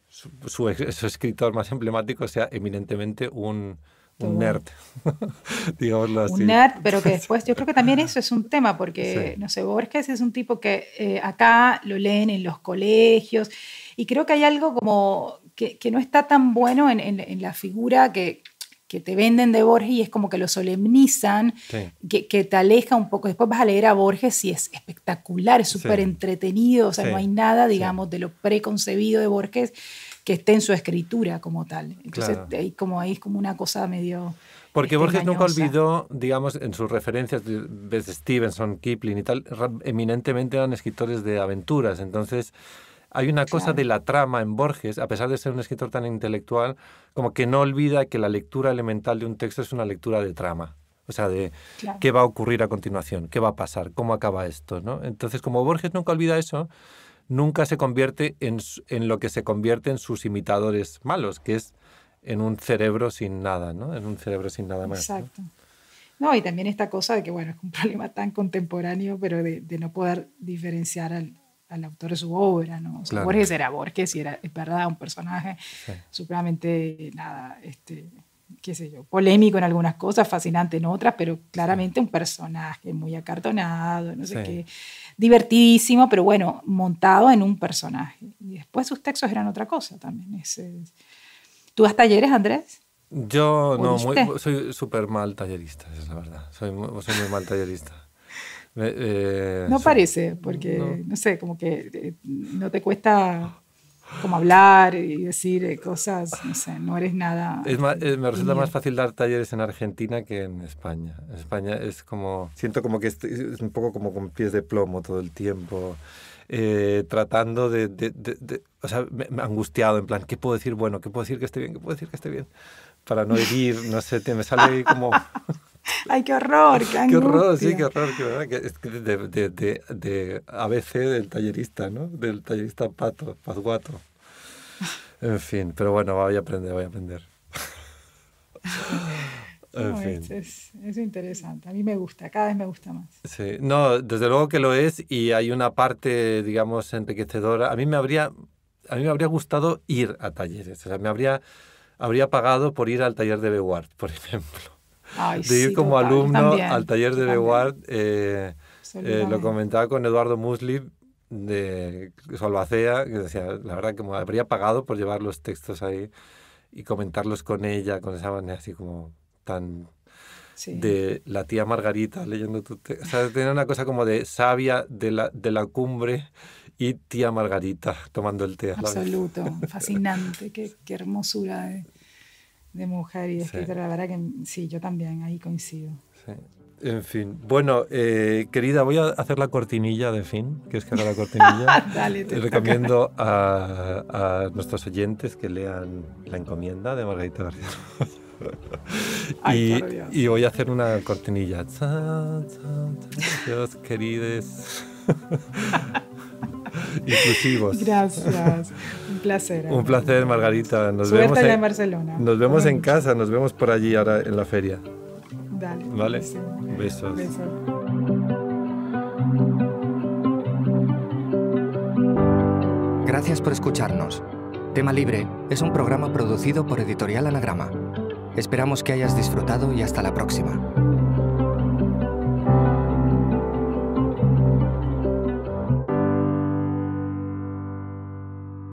su, escritor más emblemático sea eminentemente un, nerd, (laughs) digámoslo así. Un nerd, pero que (laughs) después, yo creo que también eso es un tema, porque, no sé, Borges es un tipo que eh, acá lo leen en los colegios, y creo que hay algo como que, no está tan bueno en la figura que, que te venden de Borges y es como que lo solemnizan, que, que, te aleja un poco. Después vas a leer a Borges y es espectacular, es súper entretenido, o sea, no hay nada, digamos, de lo preconcebido de Borges que esté en su escritura como tal. Entonces, ahí, como, ahí es como una cosa medio... Porque Borges nunca olvidó, digamos, en sus referencias, de Stevenson, Kipling y tal, eminentemente eran escritores de aventuras, entonces hay una cosa de la trama en Borges, a pesar de ser un escritor tan intelectual, como que no olvida que la lectura elemental de un texto es una lectura de trama. O sea, de qué va a ocurrir a continuación, qué va a pasar, cómo acaba esto. ¿no? Entonces, como Borges nunca olvida eso, nunca se convierte en, lo que se convierte en sus imitadores malos, que es en un cerebro sin nada, ¿no? En un cerebro sin nada más. Exacto. ¿no? y también esta cosa de que, bueno, es un (laughs) problema tan contemporáneo, pero de no poder diferenciar al, al autor de su obra, ¿no? O Borges era Borges y era, es verdad, un personaje supremamente, nada, este, qué sé yo, polémico en algunas cosas, fascinante en otras, pero claramente un personaje muy acartonado, no sé qué, divertidísimo, pero bueno, montado en un personaje. Y después sus textos eran otra cosa también. ¿Tú das talleres, Andrés? Yo no, soy súper mal tallerista, es la verdad. Soy, soy muy mal tallerista. Eh, no parece, porque, no. sé, como que eh, no te cuesta como hablar y decir eh, cosas, no sé, no eres nada. Es me resulta más fácil dar talleres en Argentina que en España. En España es como, siento como que estoy, es un poco como con pies de plomo todo el tiempo. tratando de, o sea, me, angustiado, en plan, ¿qué puedo decir bueno? ¿Qué puedo decir que esté bien? ¿Qué puedo decir que esté bien? Para no herir, no sé, me sale como... (laughs) (laughs) Ay, qué horror, qué, qué horror, sí, qué horror, qué De, de, de, ABC del tallerista, ¿no? Del tallerista Pato, Pazguato. En fin, pero bueno, voy a aprender, voy a aprender. (laughs) en fin. Es, interesante, a mí me gusta, cada vez me gusta más. Sí, no, desde luego que lo es y hay una parte, digamos, enriquecedora. A mí me habría, a mí me habría gustado ir a talleres, o sea, me habría, habría pagado por ir al taller de Beward, por (laughs) ejemplo de ir como alumno al taller de Beward. Eh, eh, lo comentaba con Eduardo Musli de Solvacea, que decía, la verdad que me habría pagado por llevar los textos ahí y comentarlos con ella, con esa manera así como tan de la tía Margarita leyendo tu texto. O sea, tenía una cosa como de sabia de la, de la cumbre y tía Margarita tomando el té. Absoluto, fascinante, qué, qué hermosura de mujer y de escritora, la verdad que sí, yo también, ahí coincido. En fin, bueno, eh, querida, voy a hacer la cortinilla de fin, que es que haga la cortinilla. (laughs) Dale, te Recomiendo a, nuestros oyentes que lean La encomienda de Margarita García. y, voy a hacer una cortinilla. Dios queridos inclusivos. Gracias. Un placer. Un placer, Margarita. Nos vemos en, Barcelona. Nos vemos en casa, nos vemos por allí ahora en la feria. Dale. Vale. Besos. Gracias por escucharnos. Tema Libre es un programa producido por Editorial Anagrama. Esperamos que hayas disfrutado y hasta la próxima.